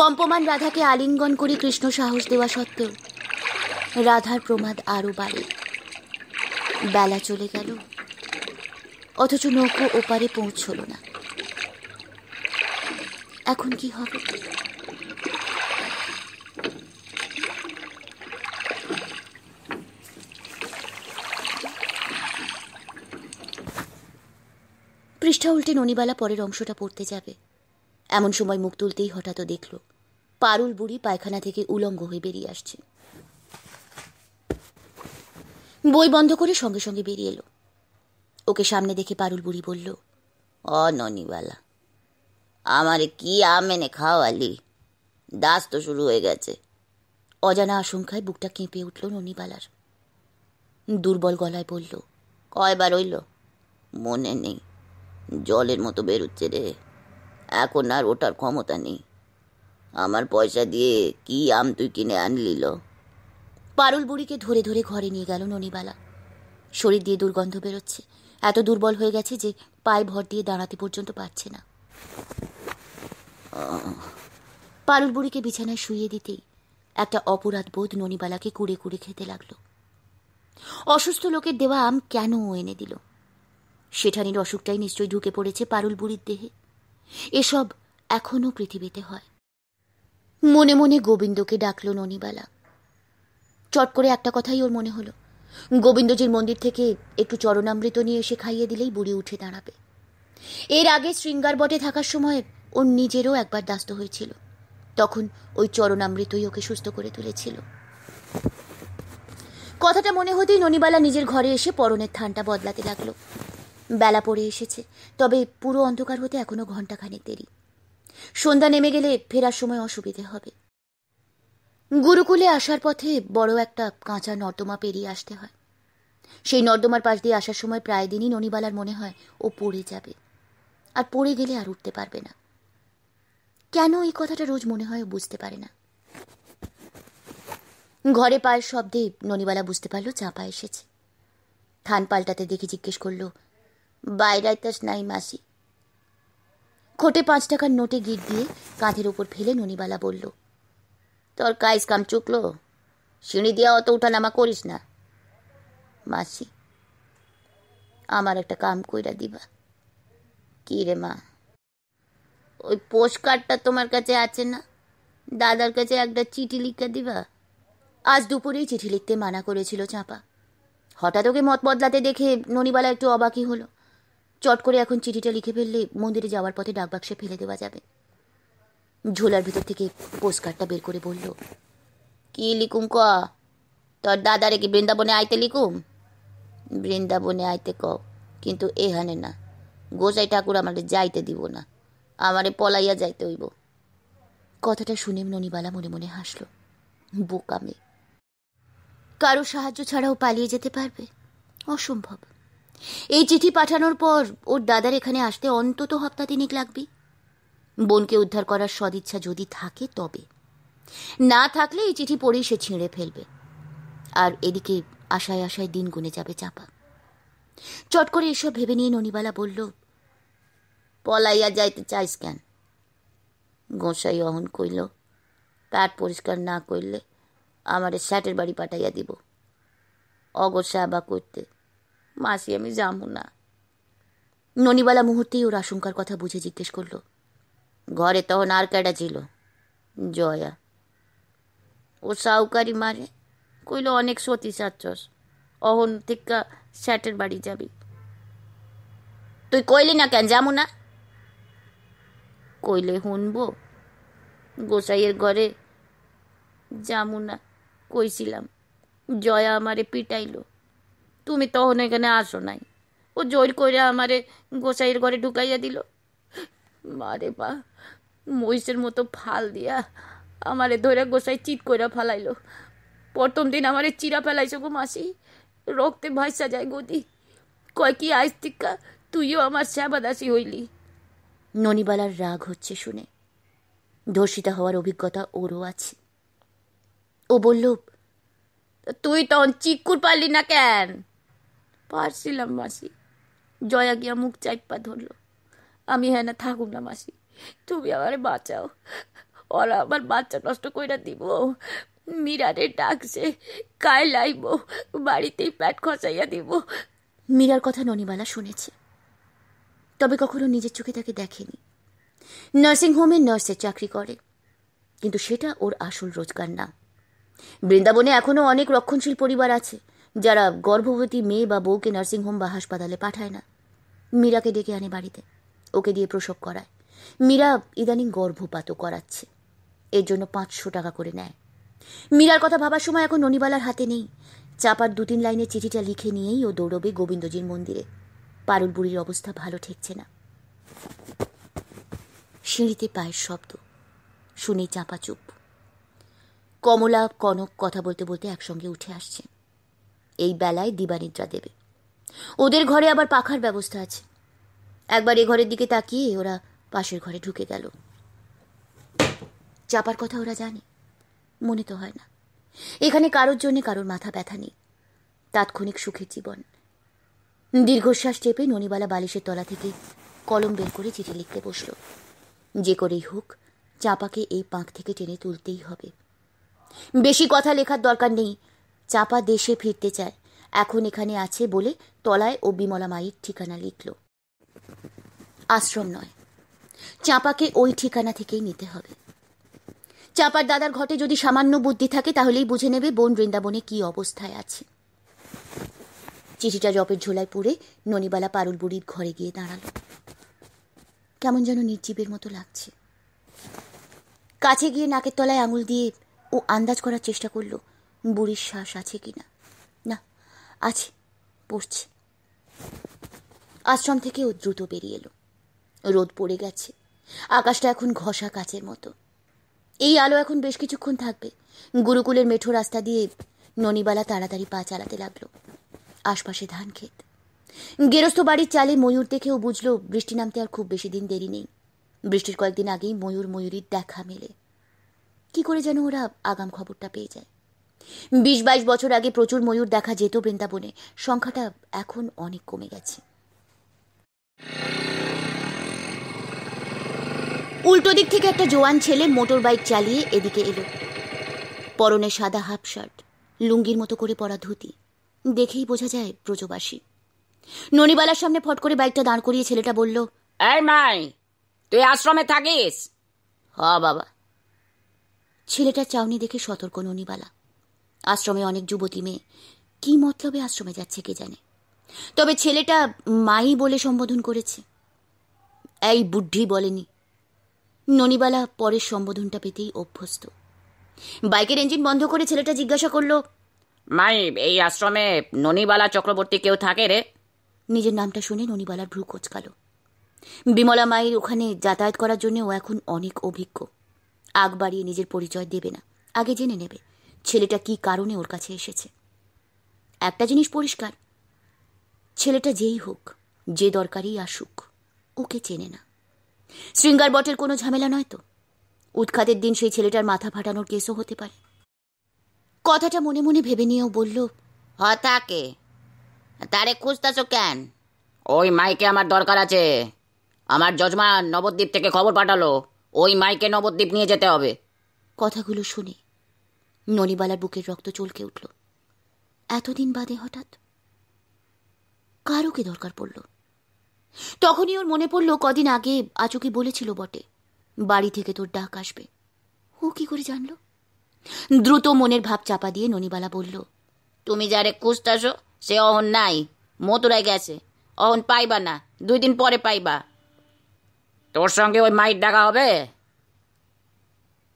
কম্পমান রাধাকে আলিঙ্গন করে কৃষ্ণ সাহস দেওয়া সত্ত্বেও রাধার প্রমাদ আরও বাড়ে বেলা চলে গেল অথচ নৌকো ওপারে পৌঁছল না এখন কি হবে পৃষ্ঠা উল্টে ননিবালা পরের অংশটা পড়তে যাবে এমন সময় মুখ তুলতেই হঠাৎ দেখল পারুল বুড়ি পায়খানা থেকে উলঙ্গ হয়ে বেরিয়ে আসছে বই বন্ধ করে সঙ্গে সঙ্গে বেরিয়ে এলো ওকে সামনে দেখে পারুল বুড়ি বলল অ ননিবালা আমার কি আম খাওয়ালি দাস তো শুরু হয়ে গেছে অজানা আশঙ্কায় বুকটা কেঁপে উঠল ননিবালার দুর্বল গলায় বলল কয়বার হইল মনে নেই জলের মতো বেরোচ্ছে রে এখন আর ওটার ক্ষমতা নেই আমার পয়সা দিয়ে কি আম তুই কিনে আনলিল পারুল বুড়িকে ধরে ধরে ঘরে নিয়ে গেল ননিবালা শরীর দিয়ে দুর্গন্ধ বেরোচ্ছে এত দুর্বল হয়ে গেছে যে পায়ে ভর দিয়ে দাঁড়াতে পর্যন্ত পারছে না পারুল বুড়িকে বিছানায় শুয়ে দিতেই একটা অপরাধ বোধ ননিবালাকে কুড়ে কুড়ে খেতে লাগলো অসুস্থ লোকের দেওয়া আম কেন এনে দিল সেঠানির অসুখটাই নিশ্চয়ই ঢুকে পড়েছে পারুল বুড়ির দেহে এসব এখনো পৃথিবীতে হয় মনে মনে গোবিন্দকে ডাকল ননিবালা চট করে একটা কথাই ওর মনে হলো গোবিন্দজির মন্দির থেকে একটু চরণামৃত নিয়ে এসে খাইয়ে দিলেই বুড়ি উঠে দাঁড়াবে এর আগে শৃঙ্গার বটে থাকার সময় ওর নিজেরও একবার দাস্ত হয়েছিল তখন ওই চরণামৃতই ওকে সুস্থ করে তুলেছিল কথাটা মনে হতেই ননিবালা নিজের ঘরে এসে পরনের থানটা বদলাতে লাগলো বেলা পড়ে এসেছে তবে পুরো অন্ধকার হতে এখনও ঘণ্টাখানেক দেরি সন্ধ্যা নেমে গেলে ফেরার সময় অসুবিধে হবে গুরুকুলে আসার পথে বড় একটা কাঁচা নর্দমা পেরিয়ে আসতে হয় সেই নর্দমার পাশ দিয়ে আসার সময় প্রায় দিনই ননিবালার মনে হয় ও পড়ে যাবে আর পড়ে গেলে আর উঠতে পারবে না কেন এই কথাটা রোজ মনে হয় বুঝতে পারে না ঘরে পায়ের শব্দে ননিবালা বুঝতে পারলো চাপা এসেছে থান পাল্টাতে দেখে জিজ্ঞেস করলো বাইরাইতাস নাই মাসি খোটে পাঁচ টাকার নোটে গিট দিয়ে কাঁধের ওপর ফেলে ননিবালা বলল তোর কাজ কাম চুকলো সিঁড়ি দিয়া অত উঠা নামা করিস না মাসি আমার একটা কাম কইরা দিবা কি রে মা ওই পোস্ট কার্ডটা তোমার কাছে আছে না দাদার কাছে একটা চিঠি লিখে দিবা আজ দুপুরেই চিঠি লিখতে মানা করেছিল চাঁপা হঠাৎ ওকে মত বদলাতে দেখে ননিবালা একটু অবাকি হলো চট করে এখন চিঠিটা লিখে ফেললে মন্দিরে যাওয়ার পথে ডাকবাক্সে ফেলে দেওয়া যাবে ঝোলার ভিতর থেকে পোস্টকার্ডটা বের করে বলল কি লিখুম ক তোর দাদারে কি বৃন্দাবনে আইতে লিখুম বৃন্দাবনে আইতে ক কিন্তু এহানে না গোসাই ঠাকুর আমাকে যাইতে দিব না আমারে পলাইয়া যাইতে হইব কথাটা শুনে ননিবালা মনে মনে হাসল বোকামে কারো সাহায্য ছাড়াও পালিয়ে যেতে পারবে অসম্ভব এই চিঠি পাঠানোর পর ওর দাদার এখানে আসতে অন্তত হপ্তা তিনেক লাগবে বোনকে উদ্ধার করার সদিচ্ছা যদি থাকে তবে না থাকলে এই চিঠি পড়েই সে ছিঁড়ে ফেলবে আর এদিকে আশায় আশায় দিন গুনে যাবে চাপা চট করে এসব ভেবে নিয়ে ননিবালা বলল পলাইয়া যাইতে চাইস কেন গোসাই অহন কইল প্যাট পরিষ্কার না করলে আমার স্যাটের বাড়ি পাঠাইয়া দিব অগসা বা করতে মাসি আমি যাবো না ননিবালা মুহূর্তেই ওর আশঙ্কার কথা বুঝে জিজ্ঞেস করল ঘরে তখন আর কেডা ছিল জয়া ও সাউকারি মারে কইল অনেক সতী সাচ্ছস অহন থিকা স্যাটের বাড়ি যাবি তুই কইলি না কেন যাবো না কইলে শুনবো গোসাইয়ের ঘরে যামু না কইছিলাম জয়া আমারে পিটাইলো তুমি তখন এখানে আসো নাই ও জোর করে আমারে গোসাইয়ের ঘরে ঢুকাইয়া দিল মারে বা মহিষের মতো ফাল দিয়া আমারে ধরে গোসাই চিট কইরা ফালাইলো প্রথম দিন আমারে চিরা ফেলাইছো গো মাসি রক্তে ভাইসা যায় গদি কয় কি আইস টিকা তুইও আমার শ্যাবাদাসী হইলি ননিবালার রাগ হচ্ছে শুনে ধর্ষিতা হওয়ার অভিজ্ঞতা ওরও আছে ও বলল তুই তখন চিকুর পারলি না কেন পারছিলাম মাসি জয়া গিয়া মুখ চাইপা ধরলো আমি হ্যাঁ না থাকুক না মাসি তুমি আমার বাঁচাও ওরা আমার বাচ্চা নষ্ট কইরা দিব মীরারে ডাকছে কায় লাইব বাড়িতেই প্যাট খসাইয়া দিব মীরার কথা ননিবালা শুনেছে তবে কখনো নিজের চোখে তাকে দেখেনি নার্সিং হোমে নার্সের চাকরি করে কিন্তু সেটা ওর আসল রোজগার না বৃন্দাবনে এখনও অনেক রক্ষণশীল পরিবার আছে যারা গর্ভবতী মেয়ে বা বউকে নার্সিংহোম বা হাসপাতালে পাঠায় না মীরাকে ডেকে আনে বাড়িতে ওকে দিয়ে প্রসব করায় মীরা ইদানিং গর্ভপাতও করাচ্ছে এর জন্য পাঁচশো টাকা করে নেয় মীরার কথা ভাবার সময় এখন ননিবালার হাতে নেই চাপার দু তিন লাইনে চিঠিটা লিখে নিয়েই ও দৌড়বে গোবিন্দজির মন্দিরে পারুল বুড়ির অবস্থা ভালো ঠেকছে না সিঁড়িতে পায়ের শব্দ শুনে চাপা চুপ কমলা কনক কথা বলতে বলতে একসঙ্গে উঠে আসছে এই বেলায় দিবানিদ্রা দেবে ওদের ঘরে আবার পাখার ব্যবস্থা আছে একবার এ ঘরের দিকে তাকিয়ে ওরা পাশের ঘরে ঢুকে গেল চাপার কথা ওরা জানে মনে তো হয় না এখানে কারোর জন্যে কারোর মাথা ব্যথা নেই তাৎক্ষণিক সুখের জীবন দীর্ঘশ্বাস চেপে ননিবালা বালিশের তলা থেকে কলম বের করে চিঠি লিখতে বসল যে করেই হোক চাপাকে এই পাঁক থেকে টেনে তুলতেই হবে বেশি কথা লেখার দরকার নেই চাপা দেশে ফিরতে চায় এখন এখানে আছে বলে তলায় ও বিমলা মায়ের ঠিকানা লিখল আশ্রম নয় চাপাকে ওই ঠিকানা থেকেই নিতে হবে চাপার দাদার ঘটে যদি সামান্য বুদ্ধি থাকে তাহলেই বুঝে নেবে বোন বৃন্দাবনে কি অবস্থায় আছে চিঠিটা জপের ঝোলায় পড়ে ননিবালা পারুল বুড়ির ঘরে গিয়ে দাঁড়াল কেমন যেন নির্জীবের মতো লাগছে কাছে গিয়ে নাকের তলায় আঙুল দিয়ে ও আন্দাজ করার চেষ্টা করলো বুড়ির শ্বাস আছে কি না না আছে পড়ছে আশ্রম থেকে ও দ্রুত বেরিয়ে এলো রোদ পড়ে গেছে আকাশটা এখন ঘষা কাচের মতো এই আলো এখন বেশ কিছুক্ষণ থাকবে গুরুকুলের মেঠো রাস্তা দিয়ে ননিবালা তাড়াতাড়ি পা চালাতে লাগলো আশপাশে ধান ক্ষেত গেরস্থ বাড়ির চালে ময়ূর দেখে ও বুঝলো বৃষ্টি নামতে আর খুব বেশি দিন দেরি নেই বৃষ্টির কয়েকদিন আগেই ময়ূর ময়ূরীর দেখা মেলে কি করে যেন ওরা আগাম খবরটা পেয়ে যায় বিশ বাইশ বছর আগে প্রচুর ময়ূর দেখা যেত বৃন্দাবনে সংখ্যাটা এখন অনেক কমে গেছে উল্টো দিক থেকে একটা জোয়ান ছেলে মোটর বাইক চালিয়ে এদিকে এলো পরনে সাদা হাফ শার্ট লুঙ্গির মতো করে পরা ধুতি দেখেই বোঝা যায় ব্রজবাসী ননিবালার সামনে ফট করে বাইকটা দাঁড় করিয়ে ছেলেটা বলল এই মাই তুই আশ্রমে থাকিস হ বাবা ছেলেটা চাউনি দেখে সতর্ক ননিবালা আশ্রমে অনেক যুবতী মেয়ে কি মতলবে আশ্রমে যাচ্ছে কে জানে তবে ছেলেটা মাই বলে সম্বোধন করেছে এই বুদ্ধি বলেনি ননিবালা পরের সম্বোধনটা পেতেই অভ্যস্ত বাইকের ইঞ্জিন বন্ধ করে ছেলেটা জিজ্ঞাসা করলো মাই এই আশ্রমে ননিবালা চক্রবর্তী কেউ থাকে রে নিজের নামটা শুনে ননিবালার ভ্রু কোচকালো বিমলা মায়ের ওখানে যাতায়াত করার জন্য ও এখন অনেক অভিজ্ঞ আগ বাড়িয়ে নিজের পরিচয় দেবে না আগে জেনে নেবে ছেলেটা কি কারণে ওর কাছে এসেছে একটা জিনিস পরিষ্কার ছেলেটা যেই হোক যে দরকারেই আসুক ওকে চেনে না শৃঙ্গার বটের কোনো ঝামেলা নয় তো উৎখাতের দিন সেই ছেলেটার মাথা ফাটানোর কেসও হতে পারে কথাটা মনে মনে ভেবে নিয়েও বলল হতাকে তারে খুঁজতেছ কেন ওই মাইকে আমার দরকার আছে আমার যজমান নবদ্বীপ থেকে খবর পাঠালো ওই মাইকে নবদ্বীপ নিয়ে যেতে হবে কথাগুলো শুনে ননিবালার বুকের রক্ত চলকে উঠল এতদিন বাদে হঠাৎ কারো কি দরকার পড়ল তখনই ওর মনে পড়ল কদিন আগে আচুকে বলেছিল বটে বাড়ি থেকে তোর ডাক আসবে ও কি করে জানল দ্রুত মনের ভাব চাপা দিয়ে ননিবালা বলল তুমি যারে খুঁজতাসো সে অহন নাই মতুরায় গেছে অহন পাইবা না দুই দিন পরে পাইবা তোর সঙ্গে ওই মায়ের ডাকা হবে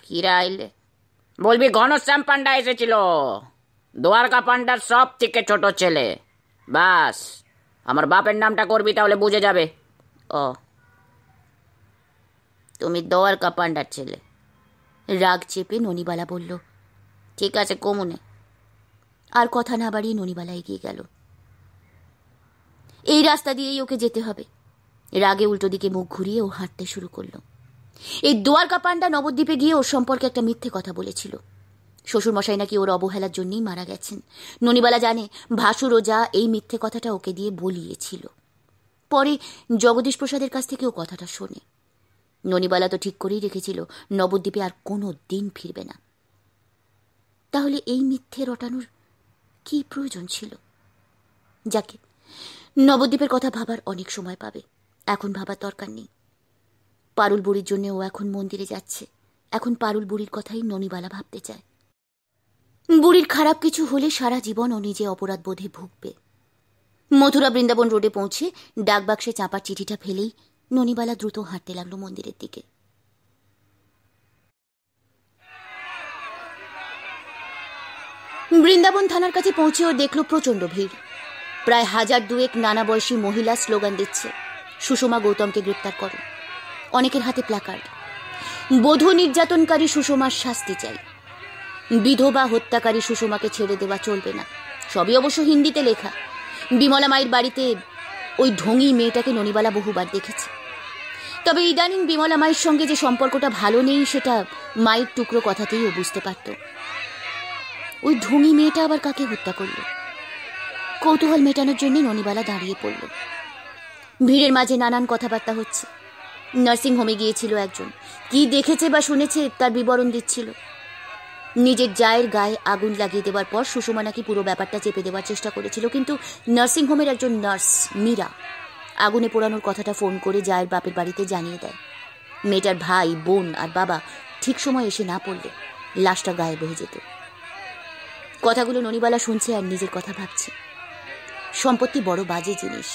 ফিরা আইলে বলবি ঘনশ্যাম পান্ডা এসেছিল দোয়ারকা পান্ডার সব থেকে ছোট ছেলে বাস আমার বাপের নামটা করবি তাহলে বুঝে যাবে ও তুমি দোয়ারকা পান্ডার ছেলে রাগ চেপে ননিবালা বলল ঠিক আছে কমুনে আর কথা না বাড়িয়ে ননিবালা এগিয়ে গেল এই রাস্তা দিয়েই ওকে যেতে হবে রাগে উল্টো দিকে মুখ ঘুরিয়ে ও হাঁটতে শুরু করলো এই দোয়ারকা পাণ্ডা নবদ্বীপে গিয়ে ওর সম্পর্কে একটা মিথ্যে কথা বলেছিল শ্বশুরমশাই নাকি ওর অবহেলার জন্যই মারা গেছেন ননিবালা জানে ভাসুর ও যা এই মিথ্যে কথাটা ওকে দিয়ে বলিয়েছিল পরে জগদীশ প্রসাদের কাছ থেকে ও কথাটা শোনে ননিবালা তো ঠিক করেই রেখেছিল নবদ্বীপে আর কোনো দিন ফিরবে না তাহলে এই মিথ্যে রটানোর কি প্রয়োজন ছিল যাকে নবদ্বীপের কথা ভাবার অনেক সময় পাবে এখন ভাবার দরকার নেই পারুল বুড়ির জন্য ও এখন মন্দিরে যাচ্ছে এখন পারুল বুড়ির কথাই ননিবালা ভাবতে চায় বুড়ির খারাপ কিছু হলে সারা জীবন ও নিজে অপরাধ বোধে ভুগবে মথুরা বৃন্দাবন রোডে পৌঁছে ডাকবাক্সে চাপা চিঠিটা ফেলেই ননিবালা দ্রুত হাঁটতে লাগলো মন্দিরের দিকে বৃন্দাবন থানার কাছে পৌঁছেও দেখলো প্রচণ্ড ভিড় প্রায় হাজার দুয়েক নানা বয়সী মহিলা স্লোগান দিচ্ছে সুষমা গৌতমকে গ্রেপ্তার করো অনেকের হাতে প্ল্যাকার্ড বধূ নির্যাতনকারী সুষমার শাস্তি চাই বিধবা হত্যাকারী সুষমাকে ছেড়ে দেওয়া চলবে না সবই অবশ্য হিন্দিতে লেখা বিমলা মায়ের বাড়িতে ওই ঢঙি মেয়েটাকে ননিবালা বহুবার দেখেছে তবে ইদানিং বিমলা মায়ের সঙ্গে যে সম্পর্কটা ভালো নেই সেটা মায়ের টুকরো কথাতেই ও বুঝতে পারত ওই ঢঙি মেয়েটা আবার কাকে হত্যা করল কৌতূহল মেটানোর জন্য ননিবালা দাঁড়িয়ে পড়ল ভিড়ের মাঝে নানান কথাবার্তা হচ্ছে নার্সিংহোমে গিয়েছিল একজন কি দেখেছে বা শুনেছে তার বিবরণ দিচ্ছিল নিজের জায়ের গায়ে আগুন লাগিয়ে দেওয়ার পর সুষমা নাকি পুরো ব্যাপারটা চেপে দেওয়ার চেষ্টা করেছিল কিন্তু নার্সিংহোমের একজন নার্স মীরা আগুনে পোড়ানোর কথাটা ফোন করে জায়ের বাপের বাড়িতে জানিয়ে দেয় মেয়েটার ভাই বোন আর বাবা ঠিক সময় এসে না পড়লে লাশটা গায়ে বয়ে যেত কথাগুলো ননিবালা শুনছে আর নিজের কথা ভাবছে সম্পত্তি বড় বাজে জিনিস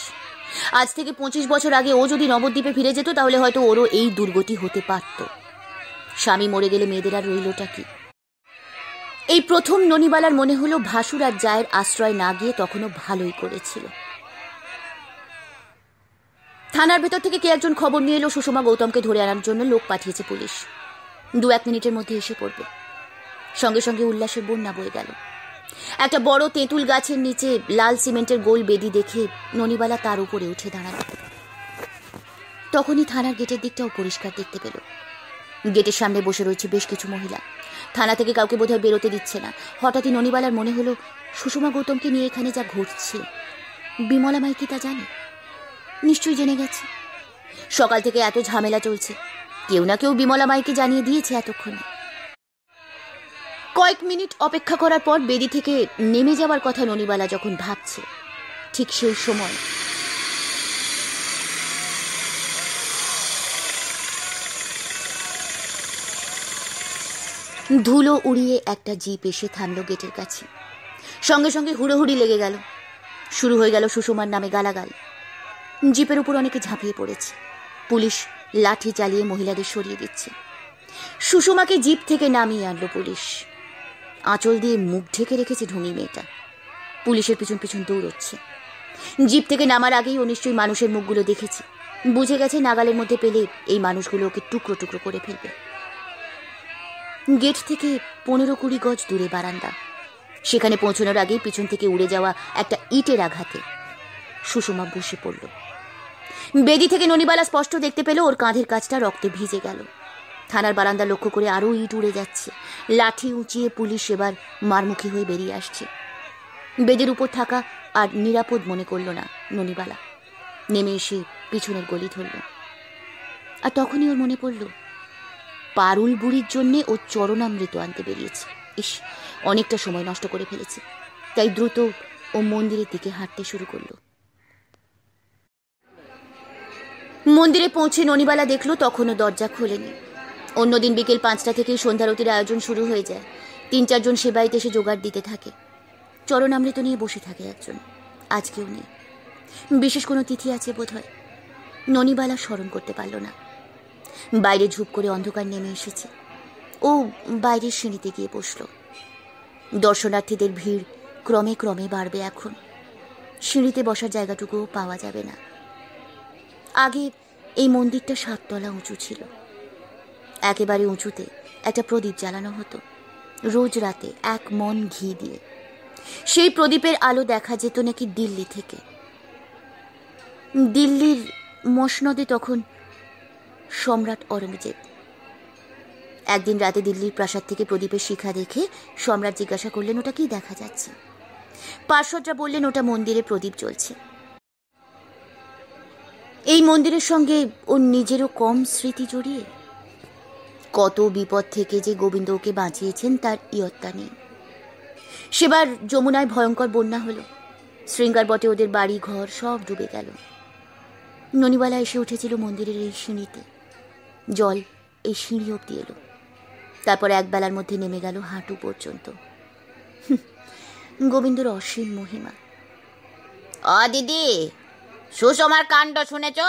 আজ থেকে পঁচিশ বছর আগে ও যদি নবদ্বীপে ফিরে যেত তাহলে হয়তো ওরও এই দুর্গতি হতে পারত স্বামী মরে গেলে মেয়েদের আর রইলটা কি এই প্রথম ননিবালার মনে হলো ভাসুর আর জায়ের আশ্রয় না গিয়ে তখনও ভালোই করেছিল থানার ভেতর থেকে কে একজন খবর নিয়ে এলো সুষমা গৌতমকে ধরে আনার জন্য লোক পাঠিয়েছে পুলিশ দু এক মিনিটের মধ্যে এসে পড়বে সঙ্গে সঙ্গে উল্লাসের বন্যা বয়ে গেল একটা বড় তেঁতুল গাছের নিচে লাল সিমেন্টের গোল বেদি দেখে ননিবালা তার উপরে উঠে দাঁড়াল তখনই থানার গেটের দিকটাও পরিষ্কার দেখতে পেল গেটের সামনে বসে রয়েছে বেশ কিছু মহিলা থানা থেকে কাউকে বোধহয় বেরোতে দিচ্ছে না হঠাৎই ননিবালার মনে হলো সুষমা গৌতমকে নিয়ে এখানে যা ঘটছে বিমলা মাই কি তা জানে নিশ্চয়ই জেনে গেছে সকাল থেকে এত ঝামেলা চলছে কেউ না কেউ বিমলা মাইকে জানিয়ে দিয়েছে এতক্ষণে কয়েক মিনিট অপেক্ষা করার পর বেদি থেকে নেমে যাওয়ার কথা ননিবালা যখন ভাবছে ঠিক সেই সময় ধুলো উড়িয়ে একটা জিপ এসে থামলো গেটের কাছে সঙ্গে সঙ্গে হুড়োহুড়ি লেগে গেল শুরু হয়ে গেল সুষমার নামে গালাগাল জিপের উপর অনেকে ঝাঁপিয়ে পড়েছে পুলিশ লাঠি চালিয়ে মহিলাদের সরিয়ে দিচ্ছে সুষমাকে জিপ থেকে নামিয়ে আনলো পুলিশ আঁচল দিয়ে মুখ ঢেকে রেখেছে ঢুঙি মেয়েটা পুলিশের পিছন পিছন দৌড়চ্ছে জিপ থেকে নামার আগেই ও নিশ্চয়ই মানুষের মুখগুলো দেখেছে বুঝে গেছে নাগালের মধ্যে পেলে এই মানুষগুলো ওকে টুকরো টুকরো করে ফেলবে গেট থেকে পনেরো কুড়ি গজ দূরে বারান্দা সেখানে পৌঁছানোর আগেই পিছন থেকে উড়ে যাওয়া একটা ইটের আঘাতে সুষমা বসে পড়ল বেদি থেকে ননিবালা স্পষ্ট দেখতে পেল ওর কাঁধের কাজটা রক্তে ভিজে গেল থানার বারান্দা লক্ষ্য করে আরও ইট উড়ে যাচ্ছে লাঠি উঁচিয়ে পুলিশ এবার মারমুখী হয়ে বেরিয়ে আসছে বেদের উপর থাকা আর নিরাপদ মনে করল না ননিবালা নেমে এসে পিছনের গলি ধরল আর তখনই ওর মনে পড়ল পারুল বুড়ির জন্যে ও চরণামৃত আনতে বেরিয়েছে ইস অনেকটা সময় নষ্ট করে ফেলেছে তাই দ্রুত ও মন্দিরের দিকে হাঁটতে শুরু করল মন্দিরে পৌঁছে ননিবালা দেখলো তখনও দরজা খোলেনি অন্যদিন বিকেল পাঁচটা থেকে সন্ধ্যারতির আয়োজন শুরু হয়ে যায় তিন চারজন সেবাইতে এসে জোগাড় দিতে থাকে চরণ আমৃত নিয়ে বসে থাকে একজন আজকেও নেই বিশেষ কোনো তিথি আছে বোধ হয় ননিবালা স্মরণ করতে পারল না বাইরে ঝুপ করে অন্ধকার নেমে এসেছে ও বাইরের সিঁড়িতে গিয়ে বসল দর্শনার্থীদের ভিড় ক্রমে ক্রমে বাড়বে এখন সিঁড়িতে বসার জায়গাটুকুও পাওয়া যাবে না আগে এই মন্দিরটা সাততলা উঁচু ছিল একেবারে উঁচুতে একটা প্রদীপ জ্বালানো হতো রোজ রাতে এক মন ঘি দিয়ে সেই প্রদীপের আলো দেখা যেত নাকি দিল্লি থেকে দিল্লির মসনদে তখন সম্রাট অরঙ্গজেব একদিন রাতে দিল্লির প্রাসাদ থেকে প্রদীপের শিখা দেখে সম্রাট জিজ্ঞাসা করলেন ওটা কি দেখা যাচ্ছে পার্শ্বদরা বললেন ওটা মন্দিরে প্রদীপ জ্বলছে এই মন্দিরের সঙ্গে ওর নিজেরও কম স্মৃতি জড়িয়ে কত বিপদ থেকে যে গোবিন্দ ওকে বাঁচিয়েছেন তার ইয়ত্তা নেই সেবার যমুনায় ভয়ঙ্কর বন্যা হলো শৃঙ্গার বটে ওদের বাড়ি ঘর সব ডুবে গেল ননিবালা এসে উঠেছিল মন্দিরের এই সিঁড়িতে জল এই সিঁড়ি অব্দি এলো তারপর একবেলার মধ্যে নেমে গেল হাঁটু পর্যন্ত গোবিন্দর অসীম মহিমা অ দিদি সুষমার কাণ্ড শুনেছ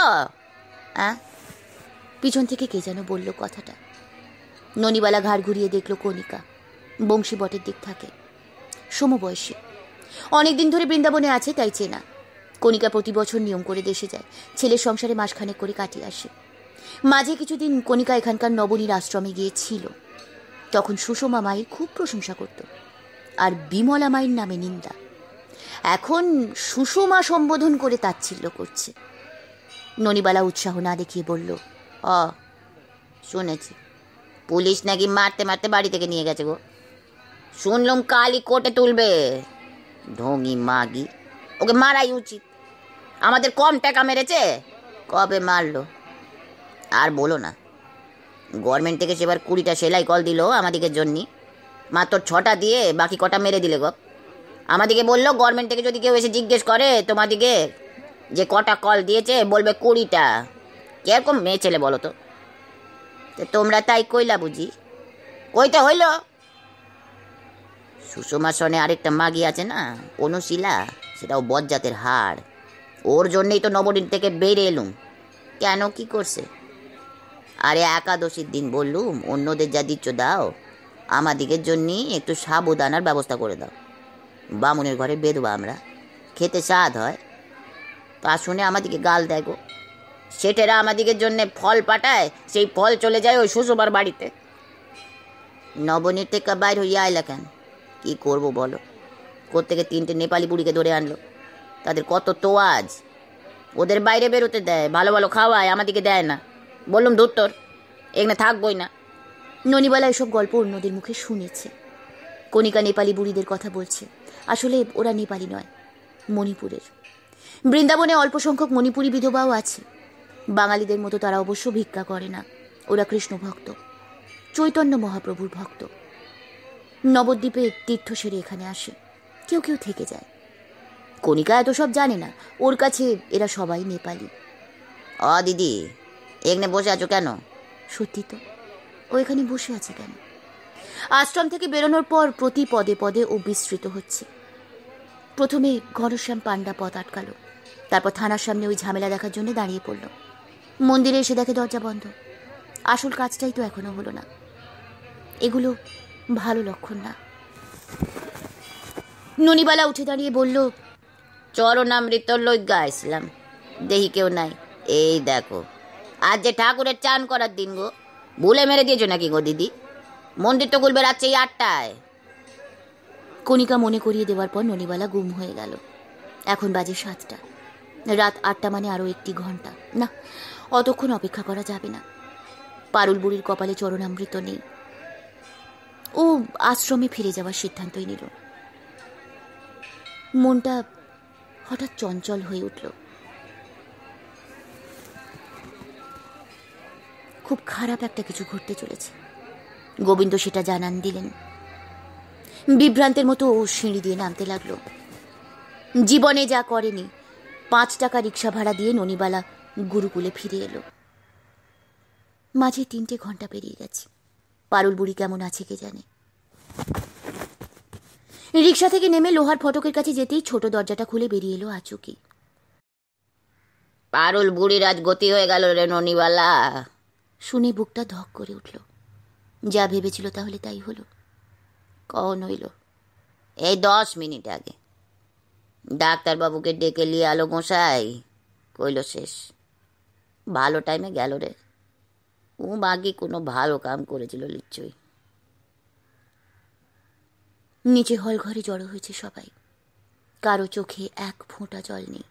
পিছন থেকে কে যেন বলল কথাটা ননিবালা ঘাড় ঘুরিয়ে দেখল কণিকা বংশী বটের দিক থাকে সমবয়সী অনেকদিন ধরে বৃন্দাবনে আছে তাই চেনা কণিকা প্রতি বছর নিয়ম করে দেশে যায় ছেলের সংসারে মাসখানেক করে কাটিয়ে আসে মাঝে কিছুদিন কণিকা এখানকার নবনীর আশ্রমে গিয়েছিল তখন সুষমা মায়ের খুব প্রশংসা করত আর বিমলা মায়ের নামে নিন্দা এখন সুষমা সম্বোধন করে তাচ্ছিল্য করছে ননিবালা উৎসাহ না দেখিয়ে বলল অ শুনেছি পুলিশ নাকি মারতে মারতে বাড়ি থেকে নিয়ে গেছে গো শুনলাম কালই কোর্টে তুলবে ঢঙ্গি মাগি ওকে মারাই উচিত আমাদের কম টাকা মেরেছে কবে মারলো আর বলো না গভর্নমেন্ট থেকে সেবার কুড়িটা সেলাই কল দিল আমাদেরকে জন্যে মাত্র ছটা দিয়ে বাকি কটা মেরে দিলে গপ আমাদেরকে বললো গভর্নমেন্ট থেকে যদি কেউ এসে জিজ্ঞেস করে তোমাদিকে যে কটা কল দিয়েছে বলবে কুড়িটা কীরকম মেয়ে ছেলে বলো তো তোমরা তাই কইলা বুঝি কইতে হইল সুষমা সনে আরেকটা মাগি আছে না অনুশীলা সেটাও বজ্জাতের হাড় ওর জন্যই তো নবদিন থেকে বেড়ে এলুম কেন কি করছে আরে একাদশীর দিন বললুম অন্যদের যা দিচ্ছ দাও আমাদিকের জন্য একটু সাবুদানার ব্যবস্থা করে দাও বামুনের ঘরে বেদবা আমরা খেতে স্বাদ হয় তা শুনে আমাদিকে গাল দেয় গো সেটেরা আমাদিগের জন্য ফল পাঠায় সেই ফল চলে যায় ওই শ্বশুরবার বাড়িতে নবনীর থেকে বাইর হইয়া আইলা কেন কী করবো বলো থেকে তিনটে নেপালি বুড়িকে ধরে আনলো তাদের কত তোয়াজ ওদের বাইরে বেরোতে দেয় ভালো ভালো খাওয়ায় আমাদেরকে দেয় না বললাম দূর এখানে থাকবই না ননিবালা এসব গল্প অন্যদের মুখে শুনেছে কণিকা নেপালি বুড়িদের কথা বলছে আসলে ওরা নেপালি নয় মণিপুরের বৃন্দাবনে অল্প সংখ্যক মণিপুরি বিধবাও আছে বাঙালিদের মতো তারা অবশ্য ভিক্ষা করে না ওরা কৃষ্ণ ভক্ত চৈতন্য মহাপ্রভুর ভক্ত নবদ্বীপে তীর্থ সেরে এখানে আসে কেউ কেউ থেকে যায় কণিকা এত সব জানে না ওর কাছে এরা সবাই নেপালি অ দিদি এখানে বসে আছো কেন সত্যি তো ও এখানে বসে আছে কেন আশ্রম থেকে বেরোনোর পর প্রতি পদে পদে ও বিস্তৃত হচ্ছে প্রথমে ঘনশ্যাম পাণ্ডা পথ আটকালো তারপর থানার সামনে ওই ঝামেলা দেখার জন্য দাঁড়িয়ে পড়লো মন্দিরে এসে দেখে দরজা বন্ধ আসল কাজটাই তো এখনো হলো না এগুলো ভালো লক্ষণ না ননিবালা উঠে দাঁড়িয়ে বলল চরণামৃত লজ্ঞা আসলাম দেহি কেউ নাই এই দেখো আজ যে ঠাকুরের চান করার দিন গো বলে মেরে দিয়েছো নাকি গো দিদি মন্দির তো খুলবে রাত্রে আটটায় কণিকা মনে করিয়ে দেওয়ার পর ননিবালা গুম হয়ে গেল এখন বাজে সাতটা রাত আটটা মানে আরও একটি ঘন্টা না অতক্ষণ অপেক্ষা করা যাবে না পারুল বুড়ির কপালে চরণামৃত নেই ও আশ্রমে ফিরে যাওয়ার সিদ্ধান্তই নিল মনটা হঠাৎ চঞ্চল হয়ে উঠল খুব খারাপ একটা কিছু ঘটতে চলেছে গোবিন্দ সেটা জানান দিলেন বিভ্রান্তের মতো ও সিঁড়ি দিয়ে নামতে লাগলো জীবনে যা করেনি পাঁচ টাকা রিক্সা ভাড়া দিয়ে ননিবালা গুরুকুলে ফিরে এলো মাঝে তিনটে ঘন্টা পেরিয়ে গেছে পারুল বুড়ি কেমন আছে কে জানে রিক্সা থেকে নেমে লোহার ফটকের কাছে যেতেই ছোট দরজাটা খুলে বেরিয়ে এলো আচুকি পারুল বুড়ির আজ গতি হয়ে গেল রে ননিওয়ালা শুনে বুকটা ধক করে উঠল যা ভেবেছিল তাহলে তাই হলো কন হইল এই দশ মিনিট আগে ডাক্তারবাবুকে ডেকে লিয়ে আলো গোসাই কইল শেষ ভালো টাইমে গেল রে ও মাগে কোনো ভালো কাম করেছিল লিচ্ছুই নিচে হল ঘরে জড়ো হয়েছে সবাই কারো চোখে এক ফোঁটা জল নেই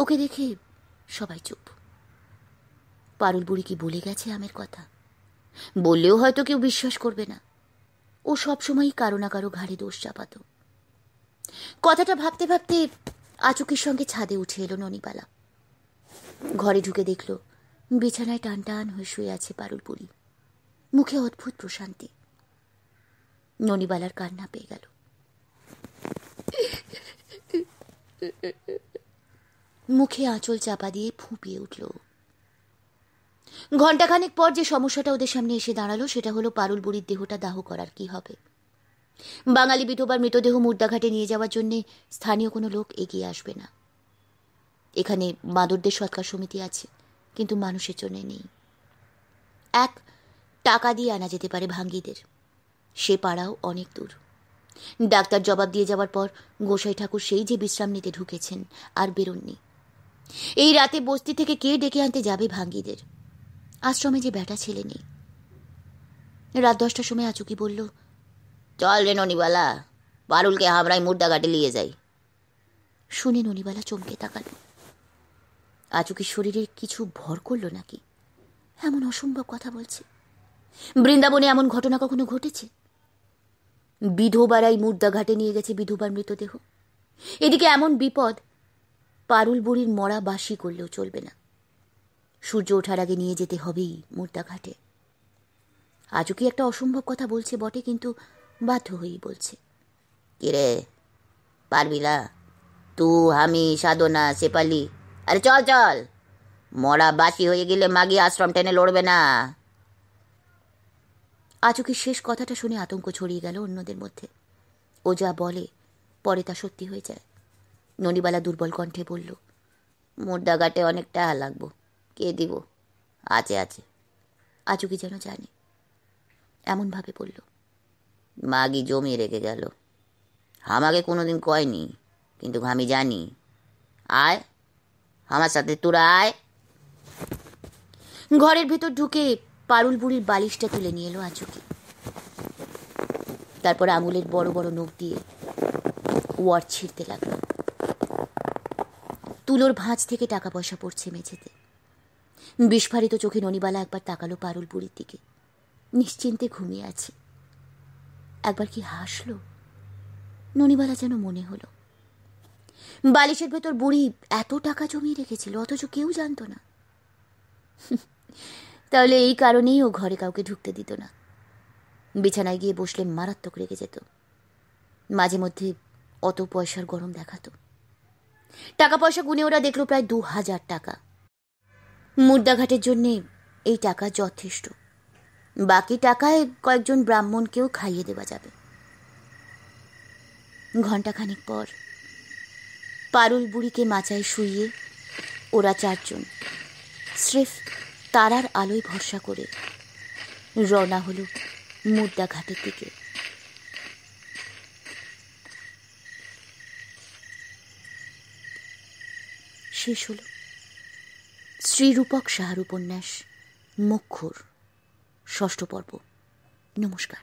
ওকে দেখে সবাই চুপ পারুল বুড়ি কি বলে গেছে আমের কথা বললেও হয়তো কেউ বিশ্বাস করবে না ও সবসময়ই কারো না কারো ঘাড়ে দোষ চাপাত কথাটা ভাবতে ভাবতে আচুকির সঙ্গে ছাদে উঠে এলো ননিপালা ঘরে ঢুকে দেখল বিছানায় টান টান হয়ে শুয়ে আছে পারুল বুড়ি মুখে অদ্ভুত প্রশান্তি ননিবালার কান্না পেয়ে গেল মুখে আঁচল চাপা দিয়ে ফুঁপিয়ে উঠল ঘণ্টাখানেক পর যে সমস্যাটা ওদের সামনে এসে দাঁড়ালো সেটা হলো পারুল বুড়ির দেহটা দাহ করার কি হবে বাঙালি বিধবার মৃতদেহ মুর্দাঘাটে নিয়ে যাওয়ার জন্যে স্থানীয় কোনো লোক এগিয়ে আসবে না এখানে বাঁদরদের সৎকার সমিতি আছে কিন্তু মানুষের জন্যে নেই এক টাকা দিয়ে আনা যেতে পারে ভাঙ্গিদের সে পাড়াও অনেক দূর ডাক্তার জবাব দিয়ে যাওয়ার পর গোসাই ঠাকুর সেই যে বিশ্রাম নিতে ঢুকেছেন আর বেরোননি এই রাতে বস্তি থেকে কে ডেকে আনতে যাবে ভাঙ্গিদের আশ্রমে যে বেটা ছেলে নেই রাত দশটার সময় আচুকি বলল চল রে ননিবালা বারুলকে হামরাই গাটে নিয়ে যাই শুনে ননিবালা চমকে তাকালো আজও কি শরীরে কিছু ভর করলো নাকি এমন অসম্ভব কথা বলছে বৃন্দাবনে এমন ঘটনা কখনো ঘটেছে বিধবারাই মুর্দা ঘাটে নিয়ে গেছে বিধবার মৃতদেহ এদিকে এমন বিপদ পারুল বুড়ির মরা বাসি করলেও চলবে না সূর্য ওঠার আগে নিয়ে যেতে হবেই মুর্দা ঘাটে আজও কি একটা অসম্ভব কথা বলছে বটে কিন্তু বাধ্য হয়েই বলছে কিরে পারবিলা তু আমি সাধনা সেপালি আরে চল চল মরা বাসি হয়ে গেলে মাগি আশ্রম টেনে লড়বে না আচুকির শেষ কথাটা শুনে আতঙ্ক ছড়িয়ে গেল অন্যদের মধ্যে ও যা বলে পরে তা সত্যি হয়ে যায় ননিবালা দুর্বল কণ্ঠে বলল মুর্দাঘাটে অনেক টাকা লাগবো কে দিব আছে আছে আচুকি যেন জানে এমনভাবে বলল মাগি জমি রেখে গেল আমাকে কোনোদিন কয়নি কিন্তু আমি জানি আয় আমার সাথে তোর আয় ঘরের ভেতর ঢুকে পারুল বুড়ির বালিশটা তুলে নিয়ে এলো আঁচুকে তারপর আঙুলের বড় বড় নখ দিয়ে ওয়ার ছিঁড়তে লাগলো তুলোর ভাঁজ থেকে টাকা পয়সা পড়ছে মেঝেতে বিস্ফারিত চোখে ননিবালা একবার তাকালো পারুল বুড়ির দিকে নিশ্চিন্তে ঘুমিয়ে আছে একবার কি হাসলো ননিবালা যেন মনে হলো বালিশের ভেতর বুড়ি এত টাকা জমিয়ে রেখেছিল অথচ কেউ জানত না তাহলে এই কারণেই ও ঘরে কাউকে ঢুকতে দিত না বিছানায় গিয়ে বসলে মারাত্মক রেগে যেত মাঝে মধ্যে অত পয়সার গরম দেখাতো টাকা পয়সা গুনে ওরা দেখলো প্রায় দু হাজার টাকা মুদ্রাঘাটের জন্যে এই টাকা যথেষ্ট বাকি টাকায় কয়েকজন ব্রাহ্মণকেও খাইয়ে দেওয়া যাবে ঘন্টাখানিক পর পারুল বুড়িকে মাচায় শুইয়ে ওরা চারজন স্রেফ তারার আলোয় ভরসা করে রওনা হল মুদ্রা ঘাটের দিকে শেষ হল শ্রীরূপক সাহার উপন্যাস মুখ্যর ষষ্ঠ পর্ব নমস্কার